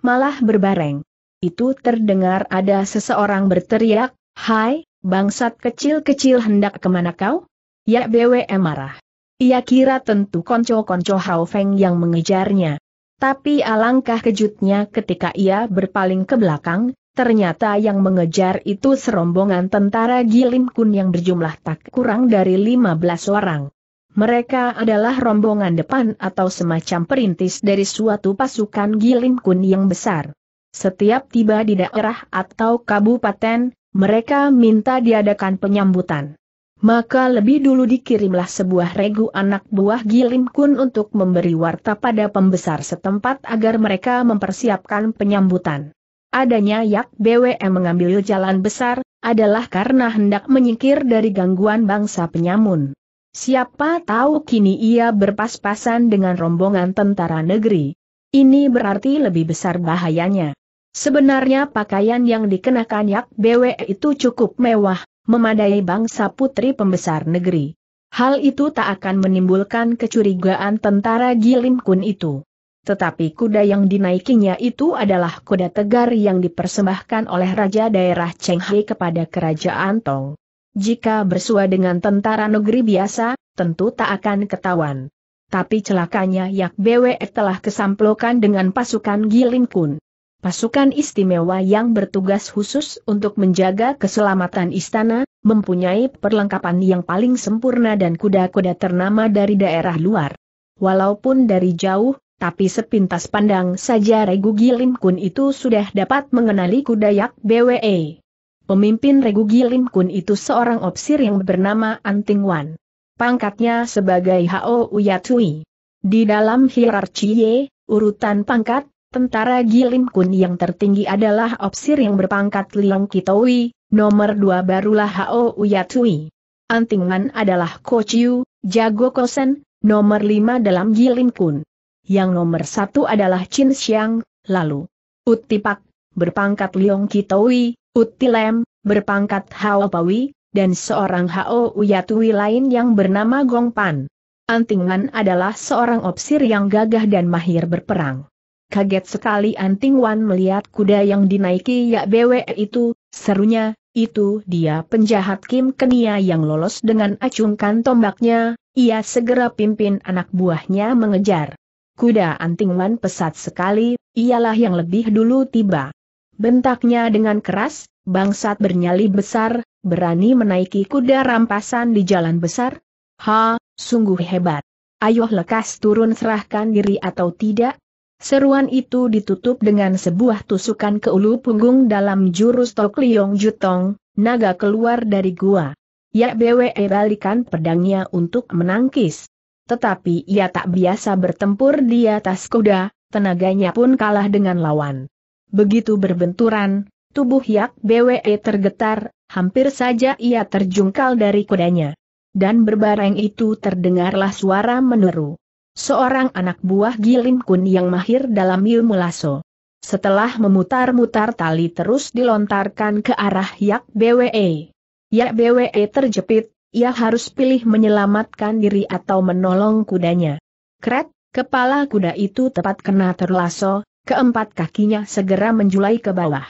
Speaker 1: Malah berbareng. Itu terdengar ada seseorang berteriak, Hai, bangsat kecil-kecil hendak kemana kau? Ya BWM marah. Ia kira tentu konco-konco Hao Feng yang mengejarnya. Tapi alangkah kejutnya ketika ia berpaling ke belakang, Ternyata yang mengejar itu serombongan tentara Gilim Kun yang berjumlah tak kurang dari 15 orang. Mereka adalah rombongan depan atau semacam perintis dari suatu pasukan Gilim Kun yang besar. Setiap tiba di daerah atau kabupaten, mereka minta diadakan penyambutan. Maka lebih dulu dikirimlah sebuah regu anak buah Gilim Kun untuk memberi warta pada pembesar setempat agar mereka mempersiapkan penyambutan. Adanya Yak BWM mengambil jalan besar, adalah karena hendak menyingkir dari gangguan bangsa penyamun. Siapa tahu kini ia berpas-pasan dengan rombongan tentara negeri. Ini berarti lebih besar bahayanya. Sebenarnya pakaian yang dikenakan Yak BWM itu cukup mewah, memadai bangsa putri pembesar negeri. Hal itu tak akan menimbulkan kecurigaan tentara Gilim itu. Tetapi kuda yang dinaikinya itu adalah kuda tegar yang dipersembahkan oleh Raja Daerah He kepada Kerajaan Tong. Jika bersua dengan tentara negeri biasa, tentu tak akan ketahuan. Tapi celakanya Yak Bwe telah kesamplokan dengan pasukan Gilin Kun. Pasukan istimewa yang bertugas khusus untuk menjaga keselamatan istana, mempunyai perlengkapan yang paling sempurna dan kuda-kuda ternama dari daerah luar. Walaupun dari jauh, tapi sepintas pandang saja Regu Gilim Kun itu sudah dapat mengenali kudayak BWE. Pemimpin Regu Gilim Kun itu seorang opsir yang bernama Anting Wan. Pangkatnya sebagai Hao Uyatui. Di dalam hierarki Ye, urutan pangkat, tentara Gilim Kun yang tertinggi adalah opsir yang berpangkat Liang Kitowi, nomor dua barulah Hao Uyatui. Anting Wan adalah Kochiu, jago kosen, nomor lima dalam Gilim Kun yang nomor satu adalah Chin Xiang, lalu Utipak, berpangkat Leong Kitowi, Utilem, berpangkat Hao Pawi, dan seorang Hao Uyatui lain yang bernama Gong Pan. Antingan adalah seorang opsir yang gagah dan mahir berperang. Kaget sekali Antingwan melihat kuda yang dinaiki Yak Bwe itu, serunya, itu dia penjahat Kim Kenia yang lolos dengan acungkan tombaknya, ia segera pimpin anak buahnya mengejar. Kuda anting Wan pesat sekali, ialah yang lebih dulu tiba. Bentaknya dengan keras, bangsat bernyali besar, berani menaiki kuda rampasan di jalan besar? Ha, sungguh hebat. Ayo lekas turun serahkan diri atau tidak? Seruan itu ditutup dengan sebuah tusukan ke ulu punggung dalam jurus Tok Liong Jutong, naga keluar dari gua. Ya BWE balikan pedangnya untuk menangkis tetapi ia tak biasa bertempur di atas kuda, tenaganya pun kalah dengan lawan. Begitu berbenturan, tubuh Yak Bwe tergetar, hampir saja ia terjungkal dari kudanya. Dan berbareng itu terdengarlah suara meneru. Seorang anak buah Gilim Kun yang mahir dalam ilmu lasso. Setelah memutar-mutar tali terus dilontarkan ke arah Yak Bwe. Yak Bwe terjepit, ia harus pilih menyelamatkan diri atau menolong kudanya. Kret, kepala kuda itu tepat kena terlaso, keempat kakinya segera menjulai ke bawah.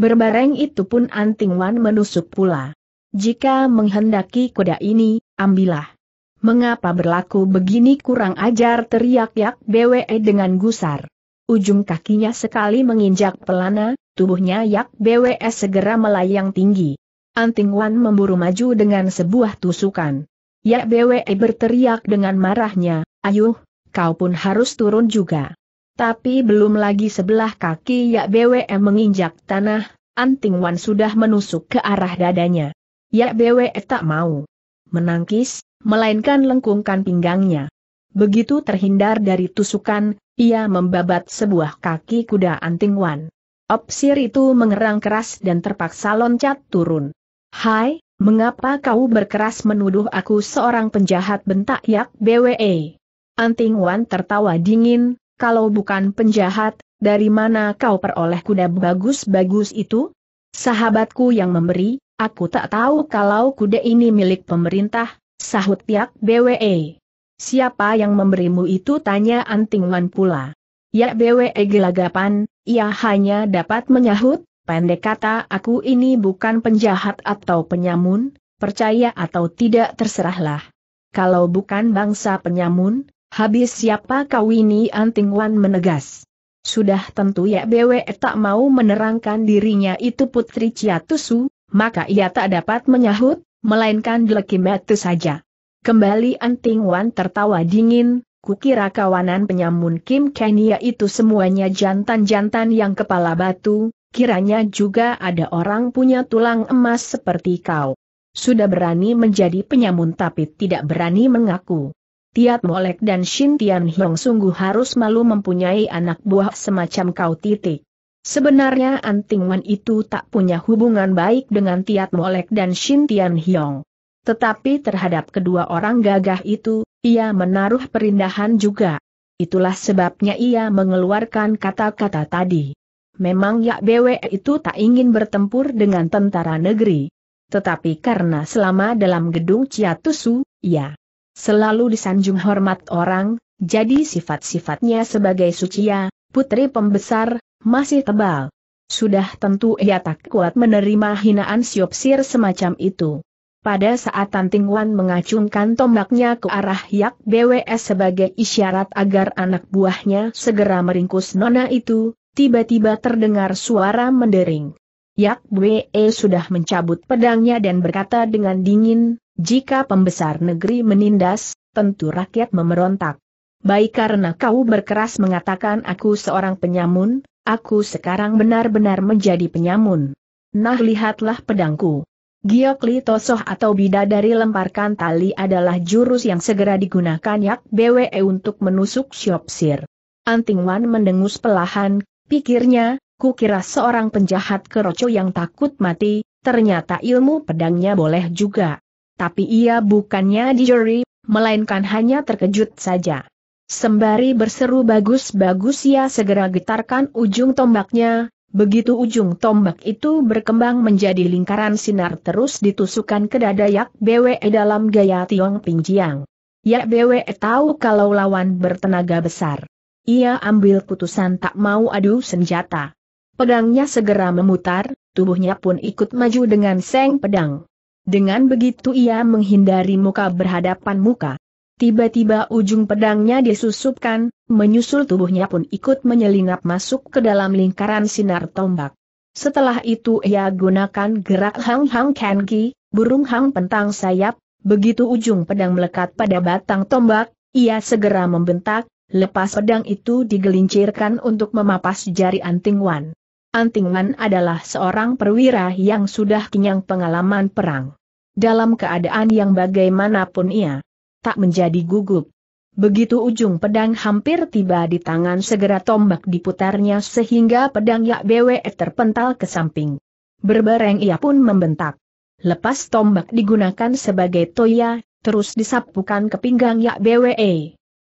Speaker 1: Berbareng itu pun Anting Wan menusuk pula. Jika menghendaki kuda ini, ambillah. Mengapa berlaku begini kurang ajar teriak Yak BWE dengan gusar. Ujung kakinya sekali menginjak pelana, tubuhnya Yak BWE segera melayang tinggi. Anting Wan memburu maju dengan sebuah tusukan. Ya BWE e berteriak dengan marahnya, ayuh, kau pun harus turun juga. Tapi belum lagi sebelah kaki Ya BWE e menginjak tanah, Anting Wan sudah menusuk ke arah dadanya. Ya BWE e tak mau menangkis, melainkan lengkungkan pinggangnya. Begitu terhindar dari tusukan, ia membabat sebuah kaki kuda anting Wan. Opsir itu mengerang keras dan terpaksa loncat turun. Hai, mengapa kau berkeras menuduh aku seorang penjahat bentak Yak BWE? Anting Wan tertawa dingin, kalau bukan penjahat, dari mana kau peroleh kuda bagus-bagus itu? Sahabatku yang memberi, aku tak tahu kalau kuda ini milik pemerintah, sahut Yak BWE. Siapa yang memberimu itu tanya Anting Wan pula. Yak BWE gelagapan, ia hanya dapat menyahut, Pendek kata aku ini bukan penjahat atau penyamun, percaya atau tidak terserahlah. Kalau bukan bangsa penyamun, habis siapa kau ini Anting Wan menegas. Sudah tentu ya bw tak mau menerangkan dirinya itu Putri Ciatusu, maka ia tak dapat menyahut, melainkan itu saja. Kembali Anting Wan tertawa dingin, Kukira kawanan penyamun Kim Kenia itu semuanya jantan-jantan yang kepala batu, kiranya juga ada orang punya tulang emas seperti kau. Sudah berani menjadi penyamun tapi tidak berani mengaku. Tiat Molek dan Shin Tian Hiong sungguh harus malu mempunyai anak buah semacam kau titik. Sebenarnya Anting Wan itu tak punya hubungan baik dengan Tiat Molek dan Shin Tian Hiong. Tetapi terhadap kedua orang gagah itu, ia menaruh perindahan juga. Itulah sebabnya ia mengeluarkan kata-kata tadi. Memang Yak Bwe itu tak ingin bertempur dengan tentara negeri. Tetapi karena selama dalam gedung Ciatusu, ya, selalu disanjung hormat orang, jadi sifat-sifatnya sebagai sucia, putri pembesar, masih tebal. Sudah tentu ia tak kuat menerima hinaan siopsir semacam itu. Pada saat Tan Wan mengacungkan tombaknya ke arah Yak BWS sebagai isyarat agar anak buahnya segera meringkus nona itu, tiba-tiba terdengar suara mendering. Yak Bwe sudah mencabut pedangnya dan berkata dengan dingin, jika pembesar negeri menindas, tentu rakyat memerontak. Baik karena kau berkeras mengatakan aku seorang penyamun, aku sekarang benar-benar menjadi penyamun. Nah lihatlah pedangku. Giokli Tosoh atau Bidadari lemparkan tali adalah jurus yang segera digunakan Yak BWE untuk menusuk Siopsir. Antingwan mendengus pelahan, Pikirnya, kukira seorang penjahat keroco yang takut mati, ternyata ilmu pedangnya boleh juga. Tapi ia bukannya dijeri, melainkan hanya terkejut saja. Sembari berseru bagus-bagus ia segera getarkan ujung tombaknya, begitu ujung tombak itu berkembang menjadi lingkaran sinar terus ditusukan ke dada Yak Bwe dalam gaya Tiong Pingjiang. Yak Bwe tahu kalau lawan bertenaga besar. Ia ambil putusan tak mau adu senjata. Pedangnya segera memutar, tubuhnya pun ikut maju dengan seng pedang. Dengan begitu ia menghindari muka berhadapan muka. Tiba-tiba ujung pedangnya disusupkan, menyusul tubuhnya pun ikut menyelinap masuk ke dalam lingkaran sinar tombak. Setelah itu ia gunakan gerak Hang Hang Kenki, burung Hang Pentang Sayap, begitu ujung pedang melekat pada batang tombak, ia segera membentak, lepas pedang itu digelincirkan untuk memapas jari Anting Wan. Anting Wan adalah seorang perwira yang sudah kenyang pengalaman perang. Dalam keadaan yang bagaimanapun ia, tak menjadi gugup. Begitu ujung pedang hampir tiba di tangan segera tombak diputarnya sehingga pedang Yak Bwe terpental ke samping. Berbareng ia pun membentak. Lepas tombak digunakan sebagai toya, terus disapukan ke pinggang Yak Bwe. E.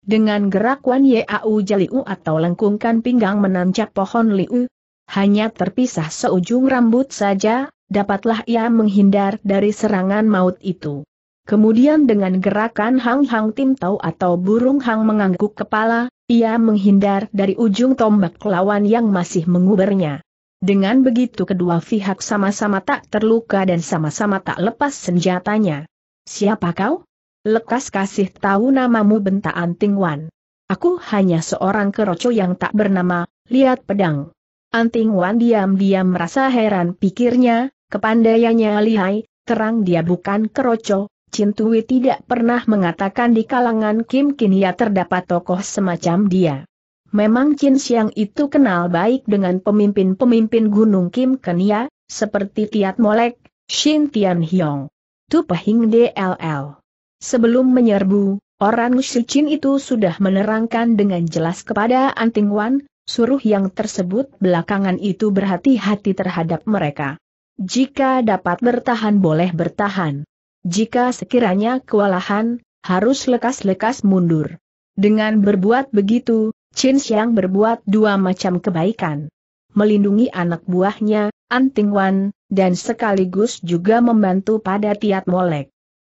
Speaker 1: Dengan gerak Wan Yau Jaliu atau lengkungkan pinggang menancap pohon liu, hanya terpisah seujung rambut saja, dapatlah ia menghindar dari serangan maut itu. Kemudian dengan gerakan Hang Hang Tim Tau atau burung Hang mengangguk kepala, ia menghindar dari ujung tombak lawan yang masih mengubernya. Dengan begitu kedua pihak sama-sama tak terluka dan sama-sama tak lepas senjatanya. Siapa kau? Lekas kasih tahu namamu Anting Wan. Aku hanya seorang keroco yang tak bernama, lihat pedang. Anting Wan diam-diam merasa heran pikirnya, kepandaiannya lihai, terang dia bukan keroco, Cintui tidak pernah mengatakan di kalangan Kim Kinia terdapat tokoh semacam dia. Memang Chin Xiang itu kenal baik dengan pemimpin-pemimpin Gunung Kim Kenia, seperti Tiat Molek, Shin Tian Hiong, Tu Pehing DLL. Sebelum menyerbu, orang Shichin itu sudah menerangkan dengan jelas kepada Anting Wan, suruh yang tersebut belakangan itu berhati-hati terhadap mereka. Jika dapat bertahan boleh bertahan. Jika sekiranya kewalahan, harus lekas-lekas mundur. Dengan berbuat begitu, Chin Xiang berbuat dua macam kebaikan. Melindungi anak buahnya, Anting Wan, dan sekaligus juga membantu pada Tiat Molek.